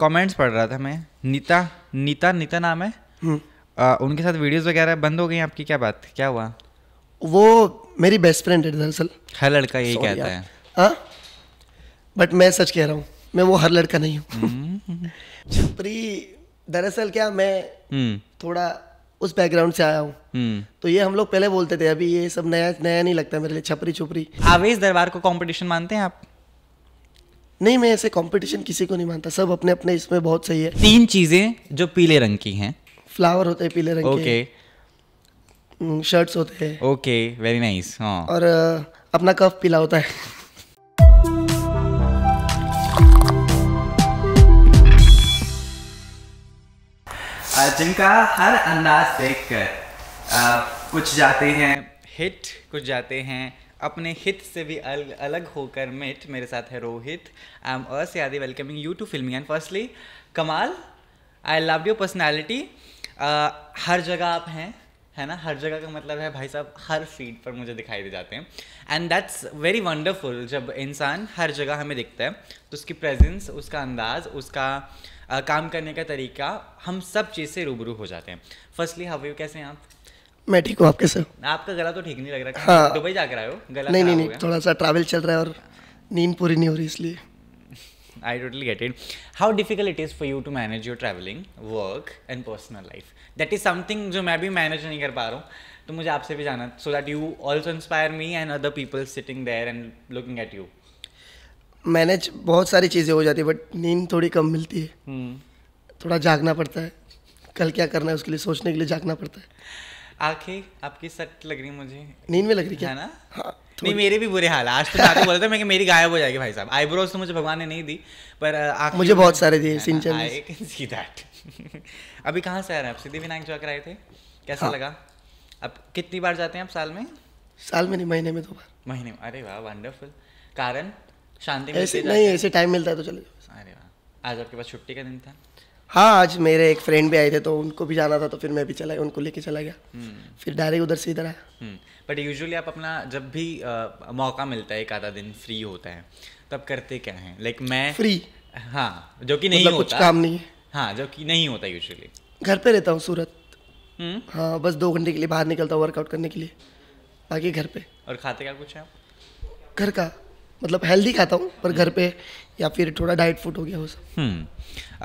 Comments पढ़ रहा था मैं नीता नीता नीता नाम है आ, हम्म। उनके साथ वीडियोस वगैरह बंद हो गई आपकी क्या बात क्या हुआ वो मेरी बेस्ट फ्रेंड है दरअसल हर लड़का यही कहता है हाँ बट मैं सच कह रहा हूँ मैं वो हर लड़का नहीं हूँ छपरी हम्म। दरअसल क्या मैं हम्म। थोड़ा उस बैकग्राउंड से आया हूँ तो ये हम लोग पहले बोलते थे अभी ये सब नया नया नहीं लगता मेरे लिए छपरी छुपरी आवेश दरबार को कंपटीशन मानते हैं आप नहीं मैं ऐसे कंपटीशन किसी को नहीं मानता सब अपने अपने इसमें बहुत सही है तीन चीज़ें जो पीले रंग की हैं फ्लावर होते हैं पीले रंग okay. के हम्म, शर्ट्स होते हैं ओके वेरी नाइस और अपना कफ पीला होता है जिनका हर अंदाज देखकर कुछ जाते हैं हिट कुछ जाते हैं अपने हित से भी अल, अलग होकर मिट मेरे साथ है रोहित आई एम अस यादी welcoming you to filmy and firstly कमाल आई लव योर पर्सनैलिटी हर जगह आप हैं है ना हर जगह का मतलब है भाई साहब हर फील्ड पर मुझे दिखाई दे जाते हैं एंड दैट्स वेरी वंडरफुल जब इंसान हर जगह हमें दिखता है तो उसकी प्रेजेंस उसका अंदाज उसका आ, uh, काम करने का तरीका हम सब चीज़ से रूबरू हो जाते हैं फर्स्टली हाउ यू कैसे हैं आप मैं ठीक हूँ आपके सर आपका गला तो ठीक नहीं लग रहा हाँ दुबई जाकर आए हो गला नहीं नहीं नहीं थोड़ा सा ट्रैवल चल रहा है और नींद पूरी नहीं हो रही इसलिए I totally get it how difficult it is for you to manage your travelling work and personal life that is something जो मैं भी मैनेज नहीं कर पा रहा हूँ तो मुझे आपसे भी जाना so that you also inspire me and other people sitting there and looking at you manage बहुत सारी चीज़ें हो जाती है बट नींद थोड़ी कम मिलती है hmm. थोड़ा जागना पड़ता है कल क्या करना है उसके लिए सोचने के लिए जागना पड़ता है आंखें आपकी सख्त लग रही मुझे नींद में लग रही क्या है ना हाँ, नहीं मेरे भी बुरे हाल आज तो आपको बोलते था मैं मेरी गायब हो जाएगी भाई साहब आईब्रोज तो मुझे भगवान ने नहीं दी पर आंख मुझे बहुत सारे दिए सिंचन आई कैन सी दैट अभी कहाँ से आ रहे हैं आप सिद्धि विनायक चौक आए थे कैसा हाँ. लगा अब कितनी बार जाते हैं आप साल में साल में नहीं महीने में दो बार महीने में अरे वाह वंडरफुल कारण शांति ऐसे नहीं ऐसे टाइम मिलता है तो चले अरे वाह आज आपके पास छुट्टी का दिन था हाँ आज मेरे एक फ्रेंड भी आए थे तो उनको भी जाना था तो फिर मैं भी चला गया उनको लेके चला गया हम्म। फिर डायरेक्ट उधर से इधर आया बट हम्म। यूजुअली आप अपना जब भी आ, मौका मिलता है एक आधा दिन फ्री होता है तब करते क्या है लाइक like, मैं फ्री हाँ जो कि नहीं मतलब होता कुछ काम नहीं है हाँ जो कि नहीं होता यूजुअली घर पे रहता हूँ सूरत हम्म। हाँ बस दो घंटे के लिए बाहर निकलता हूँ वर्कआउट करने के लिए बाकी घर पे और खाते क्या कुछ है घर का मतलब हेल्दी खाता हूँ पर घर पे या फिर थोड़ा डाइट फूड हो गया हो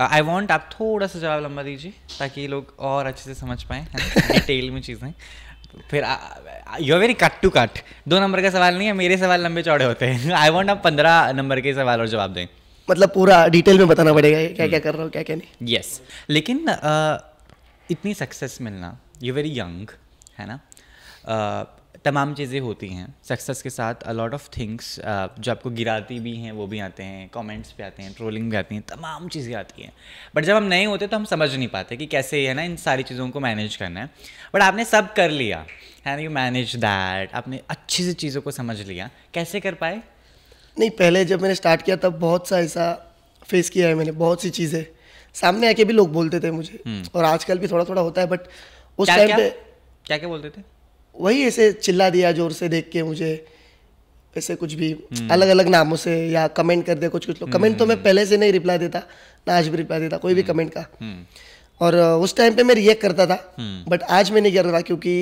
आई वॉन्ट हम्म। uh, आप थोड़ा सा जवाब लंबा दीजिए ताकि लोग और अच्छे से समझ पाएँ डिटेल में चीज़ें फिर you are very cut to cut दो नंबर का सवाल नहीं है मेरे सवाल लंबे चौड़े होते हैं आई वॉन्ट आप पंद्रह नंबर के सवाल और जवाब दें मतलब पूरा डिटेल में बताना पड़ेगा क्या क्या हम्म। कर रहा हूँ क्या क्या नहीं यस yes. लेकिन uh, इतनी सक्सेस मिलना यू वेरी यंग है ना uh, तमाम चीज़ें होती हैं सक्सेस के साथ अलॉट ऑफ थिंग्स जो आपको गिराती भी हैं वो भी आते हैं कमेंट्स भी आते हैं ट्रोलिंग भी आती हैं तमाम चीज़ें आती हैं बट जब हम नए होते तो हम समझ नहीं पाते कि कैसे है ना इन सारी चीज़ों को मैनेज करना है बट आपने सब कर लिया है ना यू मैनेज दैट आपने अच्छी से चीज़ों को समझ लिया कैसे कर पाए नहीं पहले जब मैंने स्टार्ट किया तब बहुत सा ऐसा फेस किया है मैंने बहुत सी चीज़ें सामने आके भी लोग बोलते थे मुझे हम्म। और आजकल भी थोड़ा थोड़ा होता है बट उस टाइम पे क्या क्या बोलते थे वही ऐसे चिल्ला दिया जोर से देख के मुझे ऐसे कुछ भी हम्म। अलग अलग नामों से या कमेंट कर दे कुछ कुछ लोग कमेंट तो मैं हम्म। पहले से नहीं रिप्लाई देता ना आज भी रिप्लाई देता कोई भी कमेंट हम्म। का और उस टाइम पे मैं रिएक्ट करता था बट आज मैं नहीं कर रहा क्योंकि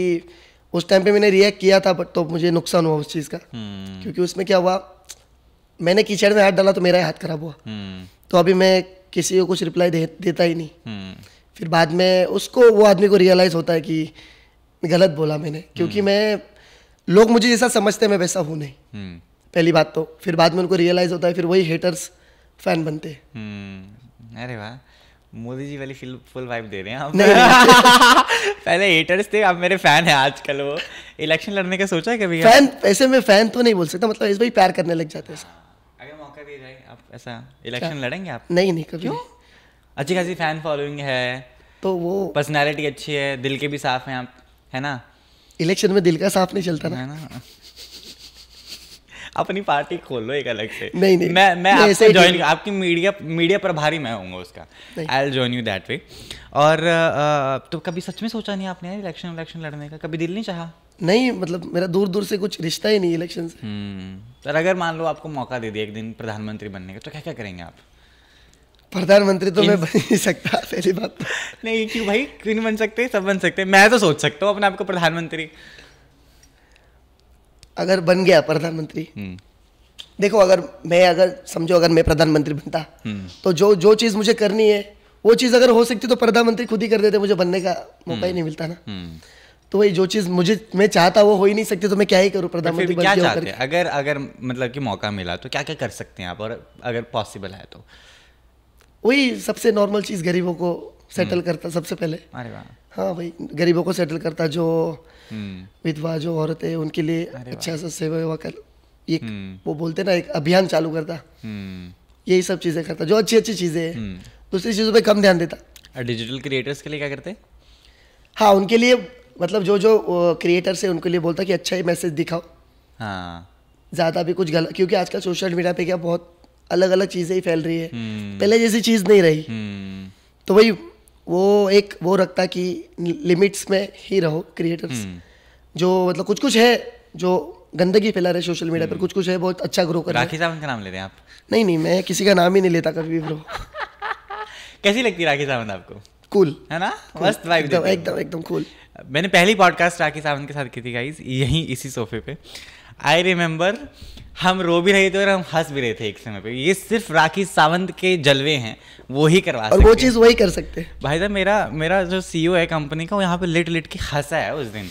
उस टाइम पे मैंने रिएक्ट किया था बट तो मुझे नुकसान हुआ उस चीज़ का क्योंकि उसमें क्या हुआ मैंने कीचड़ में हाथ डाला तो मेरा हाथ खराब हुआ तो अभी मैं किसी को कुछ रिप्लाई दे, देता ही नहीं फिर बाद में उसको वो आदमी को रियलाइज़ होता है कि गलत बोला मैंने क्योंकि हम्म। मैं लोग मुझे जैसा समझते हैं मैं वैसा हूँ नहीं हम्म। पहली बात तो फिर बाद में उनको रियलाइज होता है फिर वही हेटर्स फैन बनते हैं हम्म। अरे वाह मोदी जी वाली फील फुल वाइब दे रहे हैं आप पहले हेटर्स थे अब मेरे फैन है आजकल वो इलेक्शन लड़ने का सोचा है कभी फैन ऐसे में फैन तो नहीं बोल सकता मतलब इस भाई प्यार करने लग जाते हैं अगर मौका दिया जाए आप ऐसा इलेक्शन लड़ेंगे आप नहीं नहीं कभी क्यों अच्छी खासी फैन फॉलोइंग है तो वो पर्सनैलिटी अच्छी है दिल के भी साफ हैं आप है ना इलेक्शन में दिल का साफ नहीं चलता ना ना अपनी पार्टी खोल लो एक अलग से नहीं नहीं मैं मैं नहीं, आपसे ज्वाइन आपकी मीडिया मीडिया प्रभारी मैं हूँ उसका I'll join you that way और आ, तो कभी सच में सोचा नहीं आपने इलेक्शन इलेक्शन लड़ने का कभी दिल नहीं चाहा नहीं मतलब मेरा दूर दूर से कुछ रिश्ता ही नहीं इलेक्शन से और हम्म। अगर मान लो आपको मौका दे दिया एक दिन प्रधानमंत्री बनने का तो क्या क्या करेंगे आप प्रधानमंत्री तो मैं बन नहीं सकता पहली बात तो। नहीं क्यों भाई क्यों बन सकते सब बन सकते मैं तो सोच सकता हूँ अपने आप को प्रधानमंत्री अगर बन गया प्रधानमंत्री हम्म। देखो अगर मैं अगर समझो अगर मैं प्रधानमंत्री बनता हम्म। तो जो जो चीज़ मुझे करनी है वो चीज़ अगर हो सकती तो प्रधानमंत्री खुद ही कर देते मुझे बनने का मौका ही हम्म। नहीं मिलता ना तो वही जो चीज़ मुझे मैं चाहता वो हो ही नहीं सकती तो मैं क्या ही करूँ प्रधानमंत्री क्या चाहते हैं अगर अगर मतलब कि मौका मिला तो क्या क्या कर सकते हैं आप और अगर पॉसिबल है तो वही सबसे नॉर्मल चीज़ गरीबों को सेटल हम्म। करता सबसे पहले अरे हाँ भाई गरीबों को सेटल करता जो हम्म। विधवा जो औरतें उनके लिए अच्छा सा सेवा वेवा कर एक हम्म। वो बोलते ना एक अभियान चालू करता यही सब चीज़ें करता जो अच्छी अच्छी चीज़ें हैं दूसरी चीज़ों पे कम ध्यान देता डिजिटल क्रिएटर्स के लिए क्या करते हाँ उनके लिए मतलब जो जो क्रिएटर्स है उनके लिए बोलता कि अच्छा ही मैसेज दिखाओ हाँ ज़्यादा भी कुछ गलत क्योंकि आजकल सोशल मीडिया पे क्या बहुत अलग अलग चीज़ें ही फैल रही है हम्म। पहले जैसी चीज़ नहीं रही हम्म। तो वही वो एक वो रखता कि लिमिट्स में ही रहो क्रिएटर्स हम्म। जो मतलब कुछ कुछ है जो गंदगी फैला रहे सोशल मीडिया पर कुछ कुछ है बहुत अच्छा ग्रो कर राखी सावंत का नाम ले रहे हैं आप नहीं नहीं मैं किसी का नाम ही नहीं लेता कभी ब्रो कैसी लगती राखी सावंत आपको कूल है ना मस्त वाइब एकदम एकदम एकदम कूल मैंने पहली पॉडकास्ट राखी सावंत के साथ की थी गाइस यहीं इसी सोफे पे आई रिमेम्बर हम रो भी रहे थे और हम हंस भी रहे थे एक समय पे ये सिर्फ राखी सावंत के जलवे हैं वो ही करवा और वो चीज़ वही कर सकते हैं भाई साहब मेरा मेरा जो सी e है कंपनी का वो यहाँ पर लिट लिट के हंसा है उस दिन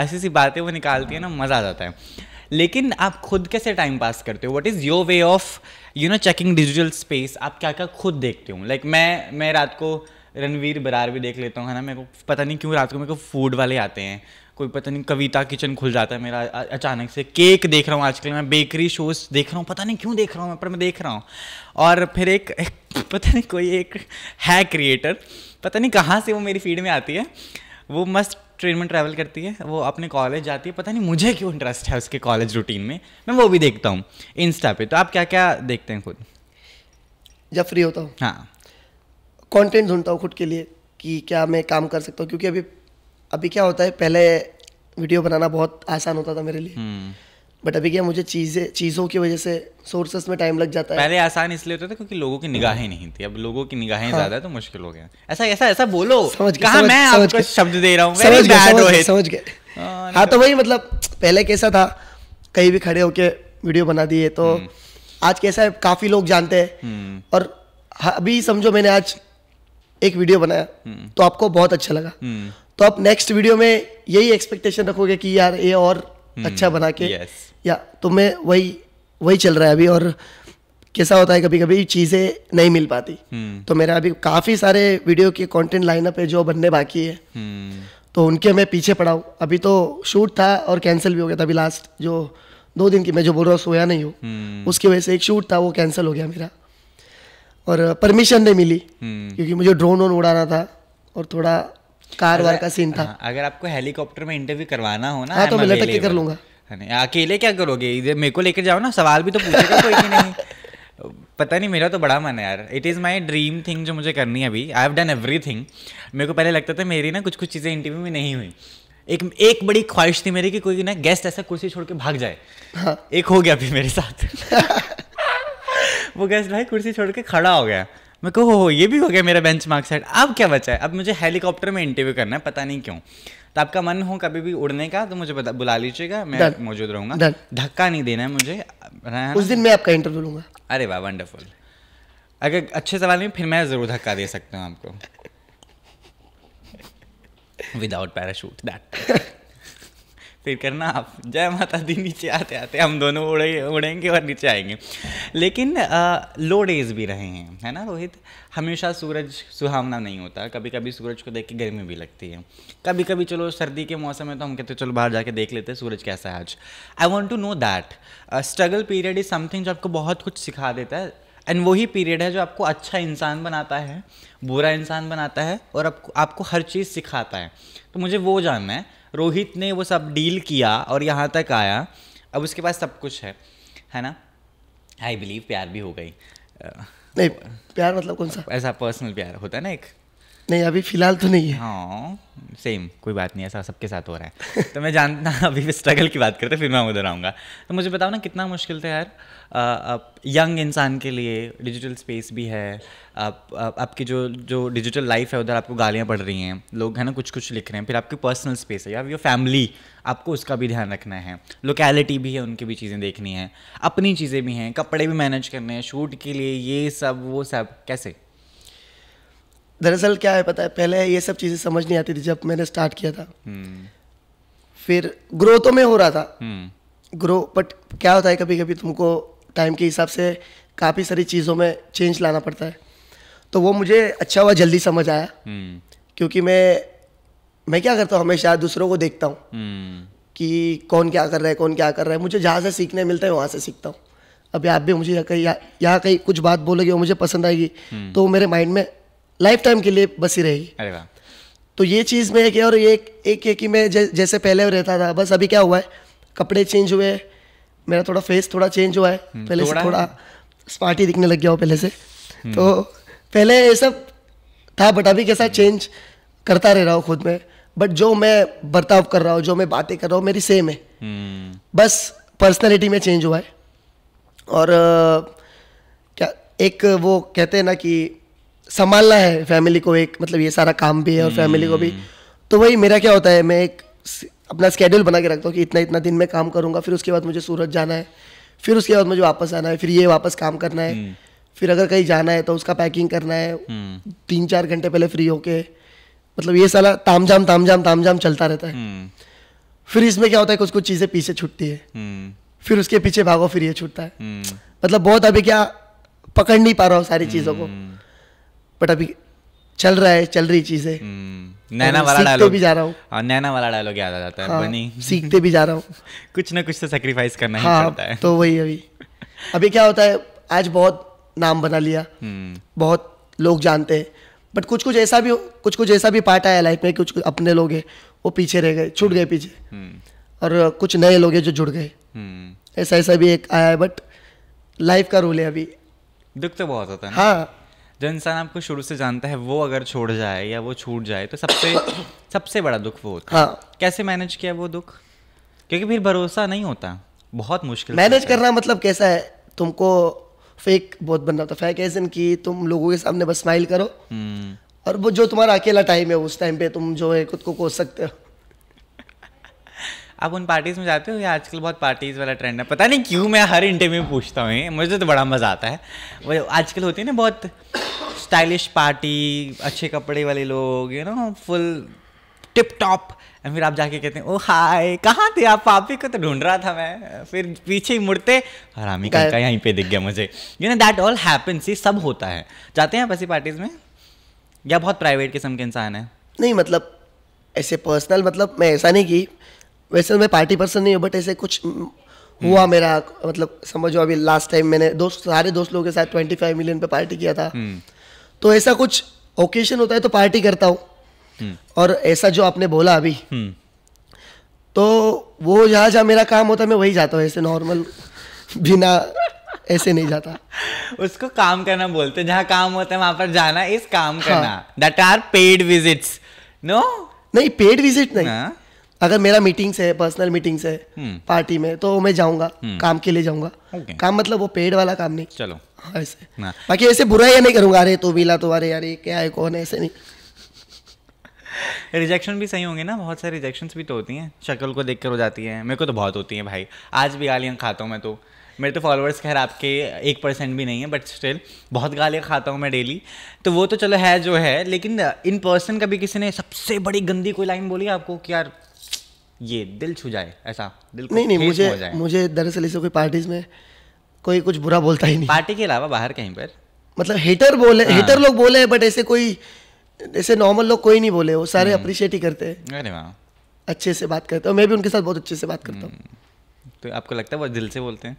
ऐसी सी बातें वो निकालती है ना मज़ा आ जाता है लेकिन आप खुद कैसे टाइम पास करते हो what is your way of you know checking digital space आप क्या क्या खुद देखते हो लाइक like, मैं मैं रात को रणवीर बरार भी देख लेता हूँ है ना मेरे को पता नहीं क्यों रात को मेरे को फूड वाले आते हैं कोई पता नहीं कविता किचन खुल जाता है मेरा अचानक से केक देख रहा हूँ आजकल मैं बेकरी शोज देख रहा हूँ पता नहीं क्यों देख रहा हूँ मैं पर मैं देख रहा हूँ और फिर एक, एक पता नहीं कोई एक है क्रिएटर पता नहीं कहाँ से वो मेरी फील्ड में आती है वो मस्त ट्रेन में ट्रैवल करती है वो अपने कॉलेज जाती है पता नहीं मुझे क्यों इंटरेस्ट है उसके कॉलेज रूटीन में मैं वो भी देखता हूँ इंस्टा पे तो आप क्या क्या देखते हैं खुद जब फ्री होता हूँ हाँ कॉन्टेंट ढूंढता हूँ खुद के लिए कि क्या मैं काम कर सकता हूँ क्योंकि अभी अभी क्या होता है पहले वीडियो बनाना बहुत आसान होता था मेरे लिए बट हम्म। अभी क्या मुझे चीज़ें चीज़ों की वजह से सोर्सेस में टाइम लग जाता है पहले आसान इसलिए होता था क्योंकि लोगों की निगाहें हाँ। नहीं थी अब लोगों की निगाहें हाँ। ज्यादा तो मुश्किल हो गया ऐसा ऐसा ऐसा बोलो समझ कहा मैं आपको शब्द दे रहा हूँ समझ समझ गए हाँ, हाँ तो, तो वही मतलब पहले कैसा था कहीं भी खड़े होके वीडियो बना दिए तो हम्म। आज कैसा है काफी लोग जानते हैं हम्म। और अभी समझो मैंने आज एक वीडियो बनाया तो आपको बहुत अच्छा लगा तो आप नेक्स्ट वीडियो में यही एक्सपेक्टेशन रखोगे कि यार ये और हम्म, अच्छा बना के yes. या तो मैं वही वही चल रहा है अभी और कैसा होता है कभी कभी चीज़ें नहीं मिल पाती हम्म। तो मेरा अभी काफ़ी सारे वीडियो के कंटेंट लाइनअप है जो बनने बाकी है हम्म। तो उनके मैं पीछे पड़ा हूँ अभी तो शूट था और कैंसिल भी हो गया था अभी लास्ट जो दो दिन की मैं जो बोल रहा हूँ सोया नहीं हूँ उसकी वजह से एक शूट था वो कैंसिल हो गया मेरा और परमिशन uh, नहीं मिली क्योंकि मुझे ड्रोन वोन उड़ाना था और थोड़ा कार वार का सीन था हाँ, अगर आपको हेलीकॉप्टर में इंटरव्यू करवाना हो ना हाँ, तो मैं लटक के कर लूंगा हाँ, अकेले क्या करोगे इधर मेरे को लेकर जाओ ना सवाल भी तो पूछेगा कोई नहीं पता नहीं मेरा तो बड़ा मन है यार it is my dream thing जो मुझे करनी है अभी I have done everything मेरे को पहले लगता था मेरी ना कुछ कुछ चीज़ें इंटरव्यू में नहीं हुई एक एक बड़ी ख्वाहिश थी मेरी कि कोई ना गेस्ट ऐसा कुर्सी छोड़ के भाग जाए हाँ। एक हो गया अभी मेरे साथ वो गेस्ट भाई कुर्सी छोड़ के खड़ा हो गया मैं कहो हो ये भी हो गया मेरा बेंच मार्क सेट अब क्या बचा है अब मुझे हेलीकॉप्टर में इंटरव्यू करना है पता नहीं क्यों तो आपका मन हो कभी भी उड़ने का तो मुझे बता, बुला लीजिएगा मैं मौजूद रहूंगा धक्का नहीं देना है मुझे उस दिन मैं आपका इंटरव्यू लूंगा अरे वाह वंडरफुल अगर अच्छे सवाल में फिर मैं ज़रूर धक्का दे सकता हूँ आपको विदाउट पैराशूट दैट फिर करना आप जय माता दी नीचे आते आते हम दोनों उड़े उड़ेंगे और नीचे आएंगे लेकिन लो डेज भी रहे हैं है ना रोहित हमेशा सूरज सुहावना नहीं होता कभी कभी सूरज को देख के गर्मी भी लगती है कभी कभी चलो सर्दी के मौसम में तो हम कहते हैं चलो बाहर जाके देख लेते हैं सूरज कैसा है आज I want to know that struggle period is something जो आपको बहुत कुछ सिखा देता है एंड वही पीरियड है जो आपको अच्छा इंसान बनाता है बुरा इंसान बनाता है और आपको आपको हर चीज़ सिखाता है तो मुझे वो जानना है रोहित ने वो सब डील किया और यहाँ तक आया अब उसके पास सब कुछ है है ना आई बिलीव प्यार भी हो गई नहीं प्यार मतलब कौन सा ऐसा पर्सनल प्यार होता है ना एक नहीं अभी फिलहाल तो नहीं है हाँ सेम कोई बात नहीं ऐसा सबके साथ हो रहा है तो मैं जानता अभी स्ट्रगल की बात करते फिर मैं उधर आऊँगा तो मुझे बताओ ना कितना मुश्किल था यार आप यंग इंसान के लिए डिजिटल स्पेस भी है आप, आप आपकी जो जो डिजिटल लाइफ है उधर आपको गालियाँ पड़ रही हैं लोग है ना कुछ कुछ लिख रहे हैं फिर आपकी पर्सनल स्पेस है यार योर फैमिली आपको उसका भी ध्यान रखना है लोकेलिटी भी है उनकी भी चीज़ें देखनी है अपनी चीज़ें भी हैं कपड़े भी मैनेज करने हैं शूट के लिए ये सब वो सब कैसे दरअसल क्या है पता है पहले ये सब चीज़ें समझ नहीं आती थी जब मैंने स्टार्ट किया था फिर ग्रो तो मैं हो रहा था ग्रो बट क्या होता है कभी कभी तुमको टाइम के हिसाब से काफ़ी सारी चीज़ों में चेंज लाना पड़ता है तो वो मुझे अच्छा हुआ जल्दी समझ आया क्योंकि मैं मैं क्या करता हूँ हमेशा दूसरों को देखता हूँ कि कौन क्या कर रहा है कौन क्या कर रहा है मुझे जहाँ से सीखने मिलता है वहाँ से सीखता हूँ अभी आप भी मुझे कहीं यहाँ कहीं कुछ बात बोलोगे वो मुझे पसंद आएगी तो मेरे माइंड में लाइफ टाइम के लिए बसी रहेगी अरे तो ये चीज़ में है कि और एक एक है कि मैं जै, जैसे पहले रहता था बस अभी क्या हुआ है कपड़े चेंज हुए मेरा थोड़ा फेस थोड़ा चेंज हुआ है हम्म, पहले से थोड़ा स्मार्ट ही दिखने लग गया हो पहले से हम्म। तो पहले ये सब था बट अभी कैसा चेंज करता रह रहा हूँ खुद में बट जो मैं बर्ताव कर रहा हूँ जो मैं बातें कर रहा हूँ मेरी सेम है हम्म। बस पर्सनैलिटी में चेंज हुआ है और क्या एक वो कहते हैं ना कि संभालना है फैमिली को एक मतलब ये सारा काम भी है और फैमिली को भी तो वही मेरा क्या होता है मैं एक अपना स्केड्यूल बना के रखता हूँ कि इतना इतना दिन मैं काम करूँगा फिर उसके बाद मुझे सूरत जाना है फिर उसके बाद मुझे वापस आना है फिर ये वापस काम करना है हम्म। फिर अगर कहीं जाना है तो उसका पैकिंग करना है हम्म। तीन चार घंटे पहले फ्री होके मतलब ये साला तामझाम तामझाम तामझाम चलता रहता है हम्म। फिर इसमें क्या होता है कुछ कुछ चीज़ें पीछे छुटती है फिर उसके पीछे भागो फिर ये छूटता है मतलब बहुत अभी क्या पकड़ नहीं पा रहा हूँ सारी चीज़ों को बट अभी चल रहा है चल रही चीजें हम्म, नैना वाला डायलॉग भी जा रहा हूँ हाँ, नैना वाला डायलॉग याद आ जाता है हाँ, सीखते भी जा रहा हूँ कुछ ना कुछ तो सेक्रीफाइस करना हाँ, ही पड़ता है तो वही अभी अभी क्या होता है आज बहुत नाम बना लिया हम्म। बहुत लोग जानते हैं बट कुछ कुछ ऐसा भी कुछ कुछ ऐसा भी पार्ट आया लाइफ में कुछ अपने लोग हैं वो पीछे रह गए छूट गए हम्म। पीछे और कुछ नए लोग हैं जो जुड़ गए ऐसा ऐसा भी एक आया है बट लाइफ का रूल है अभी दुख तो बहुत होता है हाँ जो इंसान आपको शुरू से जानता है वो अगर छोड़ जाए या वो छूट जाए तो सबसे सबसे बड़ा दुख वो होता हाँ। कैसे मैनेज किया वो दुख क्योंकि फिर भरोसा नहीं होता बहुत मुश्किल मैनेज करना मतलब कैसा है तुमको फेक बहुत बनना होता फेक एज तुम लोगों के सामने बस स्माइल करो हम्म। और वो जो तुम्हारा अकेला टाइम है उस टाइम पे तुम जो है खुद को कोस सकते हो आप उन पार्टीज़ में जाते हो या आजकल बहुत पार्टीज़ वाला ट्रेंड है पता नहीं क्यों मैं हर इंटरव्यू में पूछता हूँ मुझे तो बड़ा मज़ा आता है वो आजकल होती है ना बहुत स्टाइलिश पार्टी अच्छे कपड़े वाले लोग you know full tip top and फिर आप जाके कहते हैं ओ हाय कहाँ थे आप पापी को तो ढूंढ रहा था मैं फिर पीछे ही मुड़ते हरामी का यहीं पे दिख गया मुझे you know that all happens ये सब होता है जाते हैं आप ऐसी पार्टीज में या बहुत प्राइवेट किस्म के इंसान है नहीं मतलब ऐसे पर्सनल मतलब मैं ऐसा नहीं कि वैसे मैं पार्टी पर्सन नहीं हूँ बट ऐसे कुछ हुआ हम्म। मेरा मतलब समझो अभी लास्ट टाइम मैंने दोस्त सारे दोस्त लोगों के साथ ट्वेंटी फाइव मिलियन पे पार्टी किया था हम्म। तो ऐसा कुछ ओकेशन होता है तो पार्टी करता हूँ हम्म। और ऐसा जो आपने बोला अभी तो वो जहाँ जहाँ मेरा काम होता है मैं वही जाता हूँ ऐसे नॉर्मल बिना ऐसे नहीं जाता उसको काम करना बोलते जहाँ काम होता है वहां पर जाना इस काम हाँ। करना that are paid visits no नहीं पेड विजिट नहीं हाँ। अगर मेरा मीटिंग्स है पर्सनल मीटिंग्स है पार्टी हम्म। में तो मैं जाऊंगा हम्म। काम के लिए जाऊंगा okay. काम मतलब वो पेड वाला काम नहीं चलो हाँ, ऐसे बाकी ऐसे बुरा या नहीं करूंगा अरे तो मिला तो अरे यार क्या है कौन है ऐसे नहीं रिजेक्शन भी सही होंगे ना बहुत सारे रिजेक्शन भी तो होती हैं शक्ल को देख कर हो जाती है मेरे को तो बहुत होती है भाई आज भी गालियाँ खाता हूँ मैं तो मेरे तो फॉलोअर्स खैर आपके एक परसेंट भी नहीं है बट स्टिल बहुत गालियाँ खाता हूँ मैं डेली तो वो तो चलो है जो है लेकिन इन पर्सन कभी किसी ने सबसे बड़ी गंदी कोई लाइन बोली आपको कि यार ये दिल छू जाए ऐसा दिल को नहीं नहीं मुझे मुझे दरअसल इसे कोई पार्टीज में कोई कुछ बुरा बोलता ही नहीं पार्टी के अलावा बाहर कहीं पर मतलब हेटर बोले हाँ। हेटर लोग बोले बट ऐसे कोई ऐसे नॉर्मल लोग कोई नहीं बोले वो सारे अप्रिशिएट हम्म। ही करते हैं अरे वाह अच्छे से बात करते हैं मैं भी उनके साथ बहुत अच्छे से बात करता हूँ हम्म। तो आपको लगता है वो दिल से बोलते हैं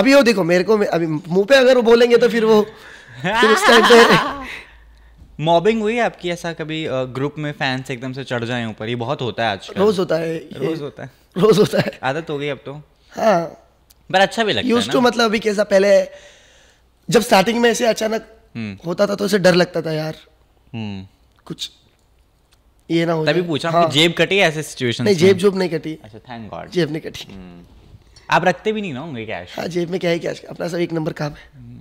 अभी वो देखो मेरे को अभी मुंह पे अगर वो बोलेंगे तो फिर वो फिर उस टाइम पे मॉबिंग हुई है आपकी ऐसा कभी ग्रुप में फैंस एकदम से चढ़ जाए ऊपर ये बहुत होता है आजकल रोज होता है रोज होता है रोज होता है आदत हो गई अब तो हाँ पर अच्छा भी लगता यूज टू मतलब अभी कैसा पहले जब स्टार्टिंग में ऐसे अचानक हम्म। होता था तो ऐसे डर लगता था यार हम्म। कुछ ये ना हो तभी पूछा हाँ। जेब कटी ऐसे सिचुएशन नहीं जेब जोब नहीं कटी अच्छा थैंक गॉड जेब नहीं कटी हम्म। आप रखते भी नहीं ना होंगे कैश हाँ जेब में क्या है कैश अपना सब एक नंबर काम है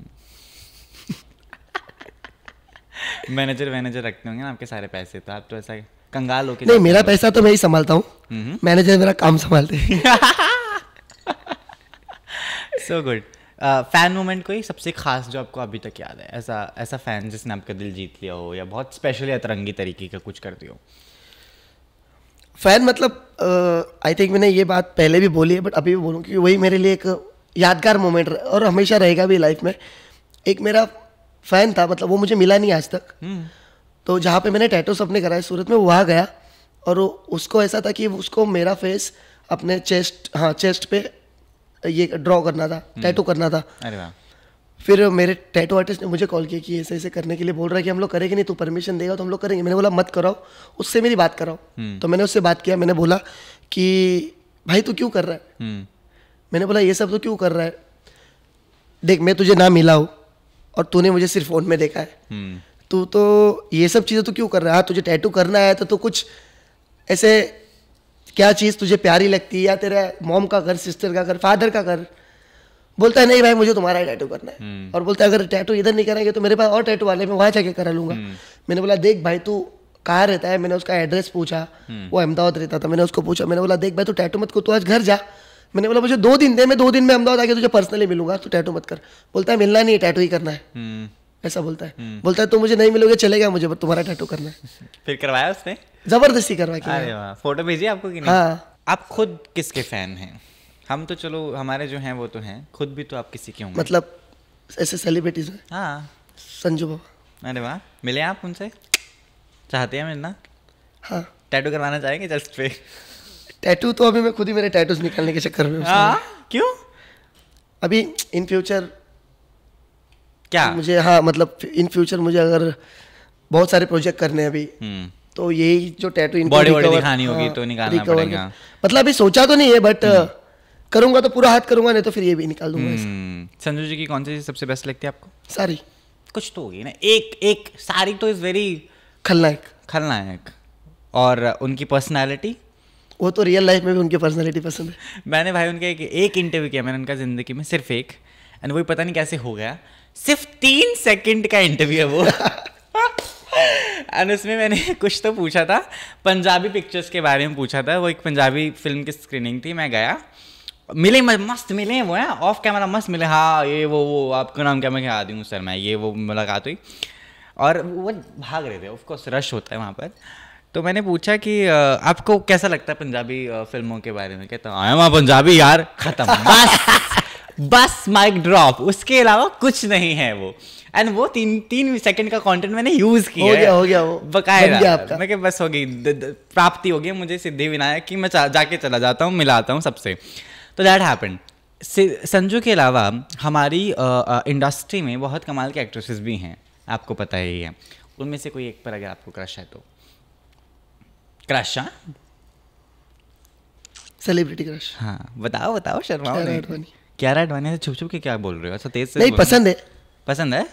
मैनेजर मैनेजर रखते होंगे ना आपके सारे पैसे तो आप तो ऐसा कंगाल होके नहीं मेरा पैसा तो मैं ही संभालता हूँ मैनेजर हम्म। मेरा काम संभालते सो गुड फैन मोमेंट कोई सबसे खास जो आपको अभी तक याद है ऐसा ऐसा फैन जिसने आपका दिल जीत लिया हो या बहुत स्पेशल या तरंगी तरीके का कुछ कर दिया हो फैन मतलब आई uh, थिंक मैंने ये बात पहले भी बोली है बट अभी भी बोलूँ क्योंकि वही मेरे लिए एक यादगार मोमेंट और हमेशा रहेगा भी लाइफ में एक मेरा फ़ैन था मतलब वो मुझे मिला नहीं आज तक हम्म। तो जहाँ पे मैंने टैटोस अपने कराए सूरत में वहाँ गया और उसको ऐसा था कि उसको मेरा फेस अपने चेस्ट हाँ चेस्ट पे ये ड्रॉ करना था टैटू हम्म। करना था अरे फिर मेरे टैटू आर्टिस्ट ने मुझे कॉल किया कि ऐसे ऐसे करने के लिए बोल रहा है कि हम लोग करेंगे नहीं तू परमिशन देगा तो हम लोग करेंगे मैंने बोला मत कराओ उससे मेरी बात कराओ हम्म। तो मैंने उससे बात किया मैंने बोला कि भाई तू क्यों कर रहा है मैंने बोला ये सब तो क्यों कर रहा है देख मैं तुझे ना मिला हूँ और तूने मुझे सिर्फ फोन में देखा है हम्म। तू तो ये सब चीज़ें तो क्यों कर रहा है हाँ, तुझे टैटू करना है तो तू कुछ ऐसे क्या चीज़ तुझे प्यारी लगती है या तेरा मॉम का घर सिस्टर का घर फादर का घर बोलता है नहीं भाई मुझे तुम्हारा टैटू करना है हम्म। और बोलता है अगर टैटू इधर नहीं करेंगे तो मेरे पास और टैटू वाले मैं वहाँ जाके करा लूंगा हम्म। मैंने बोला देख भाई तू कहाँ रहता है मैंने उसका एड्रेस पूछा वो अहमदाबाद रहता था मैंने उसको पूछा मैंने बोला देख भाई तू टैटू मत को तू आज घर जा मैंने बोला मुझे दो दिन दे मैं दो दिन में अहमदाबाद आके तुझे पर्सनली मिलूंगा तू टैटू मत कर बोलता है मिलना नहीं टैटू ही करना है हम्म। ऐसा बोलता है हम्म। बोलता है तुम मुझे नहीं मिलोगे चलेगा मुझे तुम्हारा टैटू करना है फिर करवाया उसने जबरदस्ती करवा के फोटो भेजिए आपको कि हाँ आप खुद किसके फैन हैं हम तो चलो हमारे जो हैं वो तो हैं खुद भी तो आप किसी के होंगे मतलब ऐसे सेलिब्रिटीज हैं हाँ संजू बाबा अरे वाह मिले आप उनसे चाहते हैं मिलना हाँ टैटू करवाना चाहेंगे जस्ट पे टैटू तो अभी मैं खुद ही मेरे टैटूज निकालने के चक्कर में हाँ? क्यों अभी इन फ्यूचर क्या मुझे हाँ मतलब इन फ्यूचर मुझे अगर बहुत सारे प्रोजेक्ट करने हैं अभी हम्म। तो यही जो टैटू बॉडी बॉडी दिखानी होगी हाँ, तो निकालना पड़ेगा मतलब अभी सोचा तो नहीं है बट हम्म। करूंगा तो पूरा हाथ करूंगा नहीं तो फिर ये भी निकाल दूंगा हम्म। संजू जी की कौन सी सबसे बेस्ट लगती है आपको सारी कुछ तो होगी ना एक एक सारी तो इज वेरी खलनायक खलनायक और उनकी पर्सनैलिटी वो तो रियल लाइफ में भी उनकी पर्सनैलिटी पसंद है मैंने भाई उनका एक, एक इंटरव्यू किया मैंने उनका ज़िंदगी में सिर्फ एक एंड वही पता नहीं कैसे हो गया सिर्फ तीन सेकंड का इंटरव्यू है वो एंड उसमें मैंने कुछ तो पूछा था पंजाबी पिक्चर्स के बारे में पूछा था वो एक पंजाबी फिल्म की स्क्रीनिंग थी मैं गया मिले मस्त मिले वो हैं ऑफ कैमरा मस्त मिले हाँ ये वो वो आपका नाम क्या मैं आ दूँ सर मैं ये वो मुलाकात हुई और वो भाग रहे थे ऑफकोर्स रश होता है वहाँ पर तो मैंने पूछा कि आपको कैसा लगता है पंजाबी फिल्मों के बारे में कहता हूँ आया पंजाबी यार खत्म बस बस माइक ड्रॉप उसके अलावा कुछ नहीं है वो एंड वो तीन तीन सेकंड का कंटेंट मैंने यूज किया हो गया हो गया वो बकाया मैं बस हो गई प्राप्ति हो गई मुझे सिद्धि विनायक की मैं जाके चला जाता हूँ मिलाता हूँ सबसे तो दैट हैपन संजू के अलावा हमारी इंडस्ट्री में बहुत कमाल के एक्ट्रेसेस भी हैं आपको पता ही है उनमें से कोई एक पर अगर आपको क्रश है तो क्रश हाँ सेलिब्रिटी क्रश हाँ बताओ बताओ शर्मा क्या अडवाणी से छुप छुप के क्या बोल रहे हो अच्छा तेज से नहीं पसंद है पसंद है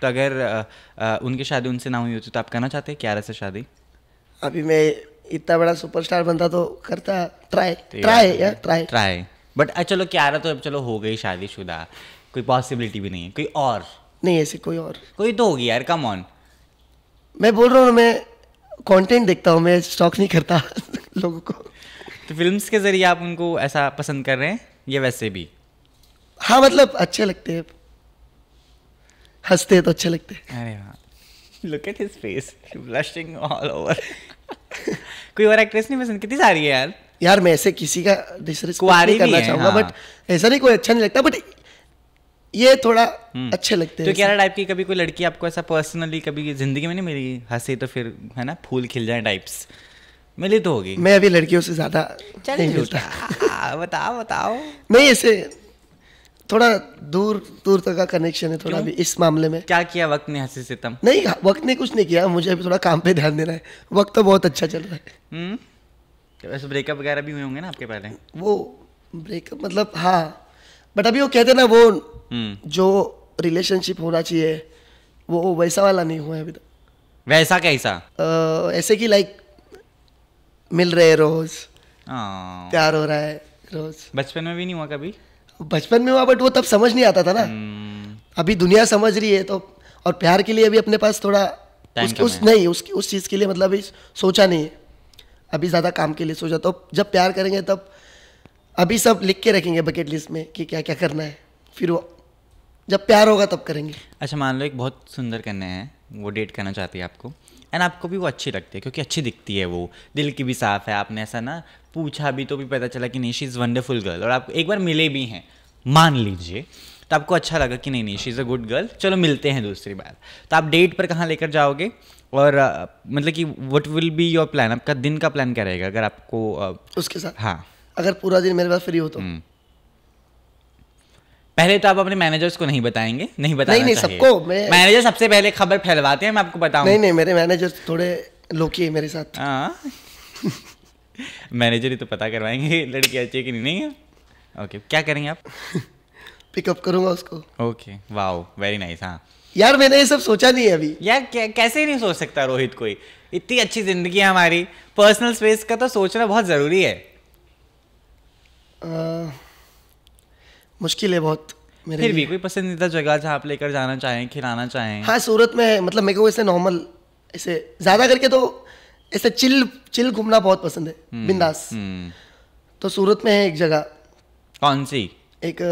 तो अगर आ, आ, उनकी शादी उनसे ना हुई होती तो, तो आप कहना चाहते हैं क्यारा से शादी अभी मैं इतना बड़ा सुपरस्टार बनता तो करता ट्राई ट्राई या ट्राई ट्राई बट चलो क्यारा तो अब चलो हो गई शादी शुदा कोई पॉसिबिलिटी भी नहीं है कोई और नहीं ऐसे कोई और कोई तो होगी यार कम ऑन मैं बोल रहा हूँ मैं कंटेंट देखता हूँ मैं स्टॉक नहीं करता लोगों को तो फिल्म्स के ज़रिए आप उनको ऐसा पसंद कर रहे हैं ये वैसे भी हाँ मतलब अच्छे लगते हैं हंसते हैं तो अच्छे लगते हैं अरे वाह look at his face blushing all over कोई और एक्ट्रेस नहीं पसंद कितनी सारी है यार यार मैं ऐसे किसी का डिसरिस्पेक्ट नहीं करना चाहूंगा बट हाँ। ऐसा नहीं कोई अच्छा नहीं लगता बट ये थोड़ा हम्म। अच्छे लगते हैं तो क्या टाइप की कभी कोई लड़की आपको ऐसा पर्सनली कभी जिंदगी में नहीं मिली हंसी तो फिर है ना फूल खिल जाए टाइप्स मिली तो होगी मैं अभी लड़कियों से ज्यादा नहीं मिलता बताओ बताओ नहीं ऐसे थोड़ा दूर दूर तक का कनेक्शन है थोड़ा अभी इस मामले में क्या किया वक्त ने हंसी सितम नहीं हाँ, वक्त ने कुछ नहीं किया मुझे अभी थोड़ा काम पे ध्यान देना है वक्त तो बहुत अच्छा चल रहा है हम्म। वैसे ब्रेकअप वगैरह भी हुए होंगे ना आपके पहले वो ब्रेकअप मतलब हाँ बट अभी वो कहते ना वो हम्म। जो रिलेशनशिप होना चाहिए वो वैसा वाला नहीं हुआ है अभी तक वैसा कैसा ऐसे कि लाइक मिल रहे रोज हाँ। प्यार हो रहा है रोज बचपन में भी नहीं हुआ कभी बचपन में हुआ बट वो तब समझ नहीं आता था ना हम्म। अभी दुनिया समझ रही है तो और प्यार के लिए अभी अपने पास थोड़ा उस, उस नहीं उसकी उस चीज़ के लिए मतलब अभी सोचा नहीं है अभी ज़्यादा काम के लिए सोचा तो जब प्यार करेंगे तब अभी सब लिख के रखेंगे बकेट लिस्ट में कि क्या क्या करना है फिर वो जब प्यार होगा तब करेंगे अच्छा मान लो एक बहुत सुंदर कन्या है वो डेट करना चाहती है आपको एंड आपको भी वो अच्छी लगती है क्योंकि अच्छी दिखती है वो दिल की भी साफ है आपने ऐसा ना पूछा भी तो भी पता चला कि नहीं शी इज़ वंडरफुल गर्ल और आप एक बार मिले भी हैं मान लीजिए तो आपको अच्छा लगा कि नहीं नहीं she is a good girl चलो मिलते हैं दूसरी बार तो आप डेट पर कहाँ लेकर जाओगे और मतलब कि what will be your plan आपका दिन का प्लान क्या रहेगा अगर आपको उसके साथ हाँ अगर पूरा दिन मेरे पास फ्री हो तो हम्म। पहले तो आप अपने मैनेजर्स को नहीं बताएंगे नहीं बताएंगे नहीं नहीं सबको मैनेजर सबसे पहले खबर फैलवाते हैं मैं आपको बताऊं नहीं नहीं मेरे मैनेजर थोड़े लोकी है मेरे साथ हाँ मैनेजर ही तो पता करवाएंगे लड़की अच्छी है कि नहीं, है ओके क्या करेंगे आप पिकअप करूंगा उसको ओके वाओ वेरी नाइस हाँ यार मैंने ये सब सोचा नहीं है अभी यार कैसे नहीं सोच सकता रोहित कोई इतनी अच्छी जिंदगी है हमारी पर्सनल स्पेस का तो सोचना बहुत जरूरी है आ... मुश्किल है बहुत मेरे फिर भी कोई पसंदीदा जगह जहाँ आप लेकर जाना चाहें खिलाना चाहें हाँ सूरत में है मतलब मेरे को ऐसे नॉर्मल ऐसे ज़्यादा करके तो ऐसे चिल चिल घूमना बहुत पसंद है हम्म, बिंदास हम्म। तो सूरत में है एक जगह कौन सी एक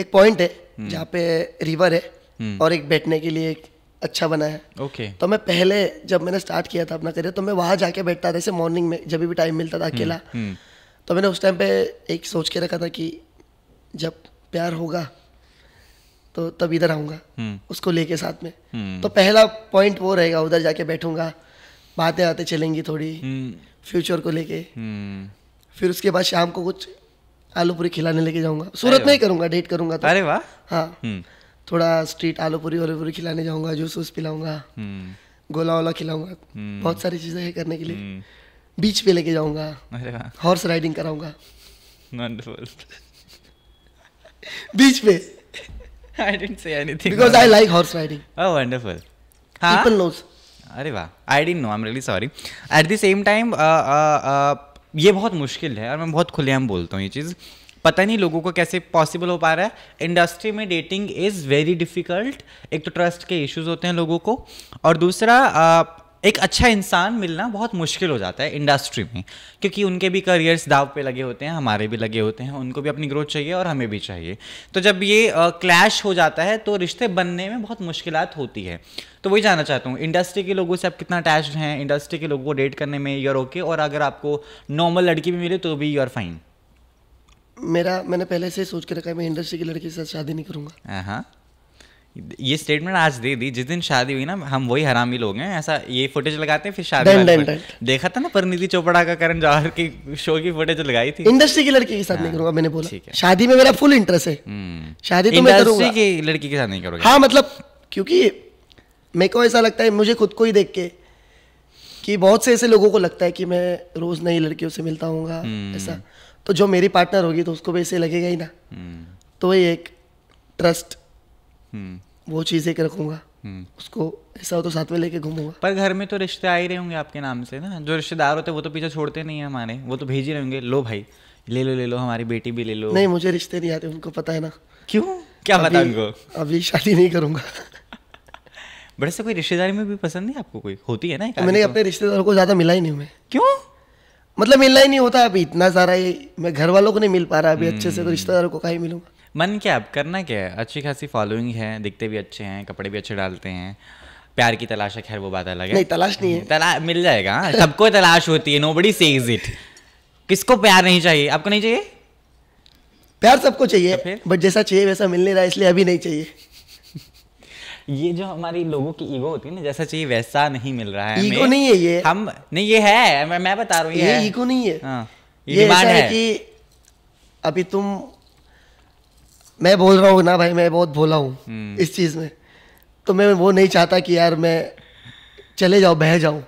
एक पॉइंट है हम्म। जहाँ पे रिवर है और एक बैठने के लिए एक अच्छा बना है ओके तो मैं पहले जब मैंने स्टार्ट किया था अपना करियर तो मैं वहाँ जाके बैठता था जैसे मॉर्निंग में जब भी टाइम मिलता था अकेला तो मैंने उस टाइम पे एक सोच के रखा था कि जब प्यार होगा तो तब इधर आऊँगा हम्म। उसको लेके साथ में हम्म। तो पहला पॉइंट वो रहेगा उधर जाके बैठूंगा बातें आते चलेंगी थोड़ी फ्यूचर हम्म। को लेके फिर उसके बाद शाम को कुछ आलू पूरी खिलाने लेके जाऊंगा सूरत में ही करूंगा डेट करूंगा तो अरे वाह हाँ थोड़ा स्ट्रीट आलू पूरी वालू पूरी खिलाने जाऊंगा जूस वूस पिलाऊंगा गोला वोला खिलाऊंगा बहुत सारी चीज़ें है करने के लिए बीच पे लेके जाऊंगा हॉर्स राइडिंग कराऊंगा बीच पे I didn't say anything because I like horse riding oh wonderful हां पीपल नोस अरे वाह I didn't know I am really sorry at the same time ये बहुत मुश्किल है और मैं बहुत खुलेआम बोलता हूँ ये चीज़ पता नहीं लोगों को कैसे पॉसिबल हो पा रहा है इंडस्ट्री में डेटिंग इज़ वेरी डिफ़िकल्ट एक तो ट्रस्ट के इश्यूज होते हैं लोगों को और दूसरा uh, एक अच्छा इंसान मिलना बहुत मुश्किल हो जाता है इंडस्ट्री में क्योंकि उनके भी करियर्स दाव पे लगे होते हैं हमारे भी लगे होते हैं उनको भी अपनी ग्रोथ चाहिए और हमें भी चाहिए तो जब ये क्लैश हो जाता है तो रिश्ते बनने में बहुत मुश्किल होती है तो वही जानना चाहता हूँ इंडस्ट्री के लोगों से आप कितना अटैच हैं इंडस्ट्री के लोगों को डेट करने में यूर ओके और अगर आपको नॉर्मल लड़की भी मिले तो भी यूर फाइन मेरा मैंने पहले से सोच के रखा है मैं इंडस्ट्री की लड़की के साथ शादी नहीं करूँगा हाँ, हाँ। ये स्टेटमेंट आज दे दी जिस दिन शादी हुई ना हम वही हरामी लोग हैं ऐसा ये फुटेज लगाते हैं फिर शादी देन, देन, देन, देखा था ना परिणीति चोपड़ा का करण जौहर की शो की फुटेज लगाई थी इंडस्ट्री की लड़की के साथ नहीं हाँ, करूंगा मैंने बोला शादी में मेरा फुल इंटरेस्ट है हम्म। शादी तो मैं की लड़की के साथ नहीं करूंगा हाँ मतलब क्योंकि मेरे को ऐसा लगता है मुझे खुद को ही देख के कि बहुत से ऐसे लोगों को लगता है कि मैं रोज नई लड़कियों से मिलता हूँ हम्म। ऐसा तो जो मेरी पार्टनर होगी तो उसको भी ऐसे लगेगा ही ना हम्म। तो ये एक ट्रस्ट वो चीज़ एक रखूँगा हम्म। उसको ऐसा हो तो साथ में लेके घूमूंगा पर घर में तो रिश्ते आ ही रहे होंगे आपके नाम से ना जो रिश्तेदार होते हैं वो तो पीछे छोड़ते नहीं है हमारे वो तो भेज ही रहेंगे लो भाई ले लो ले लो हमारी बेटी भी ले लो नहीं मुझे रिश्ते नहीं आते उनको पता है ना क्यों क्या पता उनको अभी शादी नहीं करूंगा बड़े से कोई रिश्तेदारी में भी पसंद नहीं आपको कोई होती है ना मैंने अपने तो। रिश्तेदारों को ज़्यादा मिला ही नहीं मैं क्यों मतलब मिलना ही नहीं होता अभी इतना सारा ये मैं घर वालों को नहीं मिल पा रहा अभी हम्म। अच्छे से तो रिश्तेदारों को कहीं मिलूंगा मन क्या अब करना क्या है अच्छी खासी फॉलोइंग है दिखते भी अच्छे हैं कपड़े भी अच्छे डालते हैं प्यार की तलाश है खैर वो बात अलग है नहीं तलाश नहीं है तला मिल जाएगा हाँ। सबको तलाश होती है नो बड़ी सेज इट किसको प्यार नहीं चाहिए आपको नहीं चाहिए प्यार सबको चाहिए तो बट जैसा चाहिए वैसा मिल नहीं रहा इसलिए अभी नहीं चाहिए ये जो हमारी लोगों की ईगो होती है ना जैसा चाहिए वैसा नहीं मिल रहा है ईगो नहीं है ये हम नहीं ये है मैं, मैं बता रहा हूँ ये ईगो नहीं है आ, हाँ, ये, ये ऐसा है, है कि अभी तुम मैं बोल रहा हूँ ना भाई मैं बहुत भोला हूँ हम्म। इस चीज़ में तो मैं वो नहीं चाहता कि यार मैं चले जाऊँ बह जाऊँ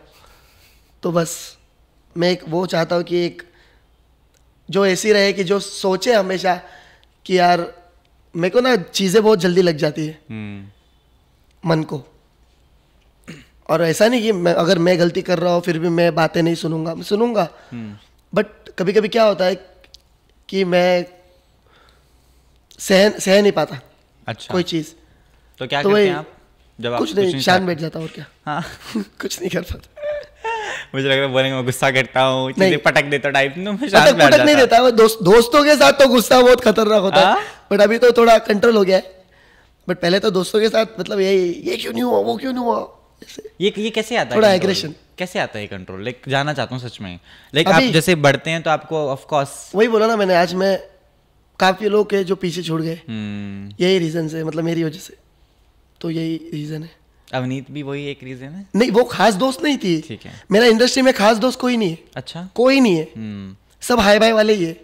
तो बस मैं एक वो चाहता हूँ कि एक जो ऐसी रहे कि जो सोचे हमेशा कि यार मेरे को ना चीज़ें बहुत जल्दी लग जाती है हम्म। मन को और ऐसा नहीं कि मैं अगर मैं गलती कर रहा हूँ फिर भी मैं बातें नहीं सुनूंगा मैं सुनूंगा हम्म। बट कभी कभी क्या होता है कि मैं सह सह नहीं पाता अच्छा कोई चीज़ तो क्या तो करते हैं आप जब कुछ नहीं, शान बैठ जाता और क्या हाँ कुछ नहीं कर पाता मुझे लग रहा है बोलेंगे मैं गुस्सा करता हूँ नहीं पटक देता टाइप ना मैं शांत बैठ जाता नहीं देता मैं दोस्त दोस्तों के साथ तो गुस्सा बहुत खतरनाक होता है हाँ? बट अभी तो थोड़ा कंट्रोल हो गया है बट पहले तो दोस्तों के साथ मतलब यही ये क्यों नहीं हुआ वो क्यों नहीं हुआ ये ये कैसे आता थोड़ा है थोड़ा एग्रेशन कैसे आता है कंट्रोल लाइक जाना चाहता हूँ सच में लाइक आप जैसे बढ़ते हैं तो आपको ऑफ कोर्स वही बोला ना मैंने आज मैं काफ़ी लोग है जो पीछे छोड़ गए हम्म। यही रीज़न से मतलब मेरी वजह से तो यही रीज़न है अवनीत भी वही एक रीज़न है नहीं वो खास दोस्त नहीं थी ठीक है मेरा इंडस्ट्री में खास दोस्त कोई नहीं है अच्छा कोई नहीं है हम्म। सब हाई बाई वाले ही है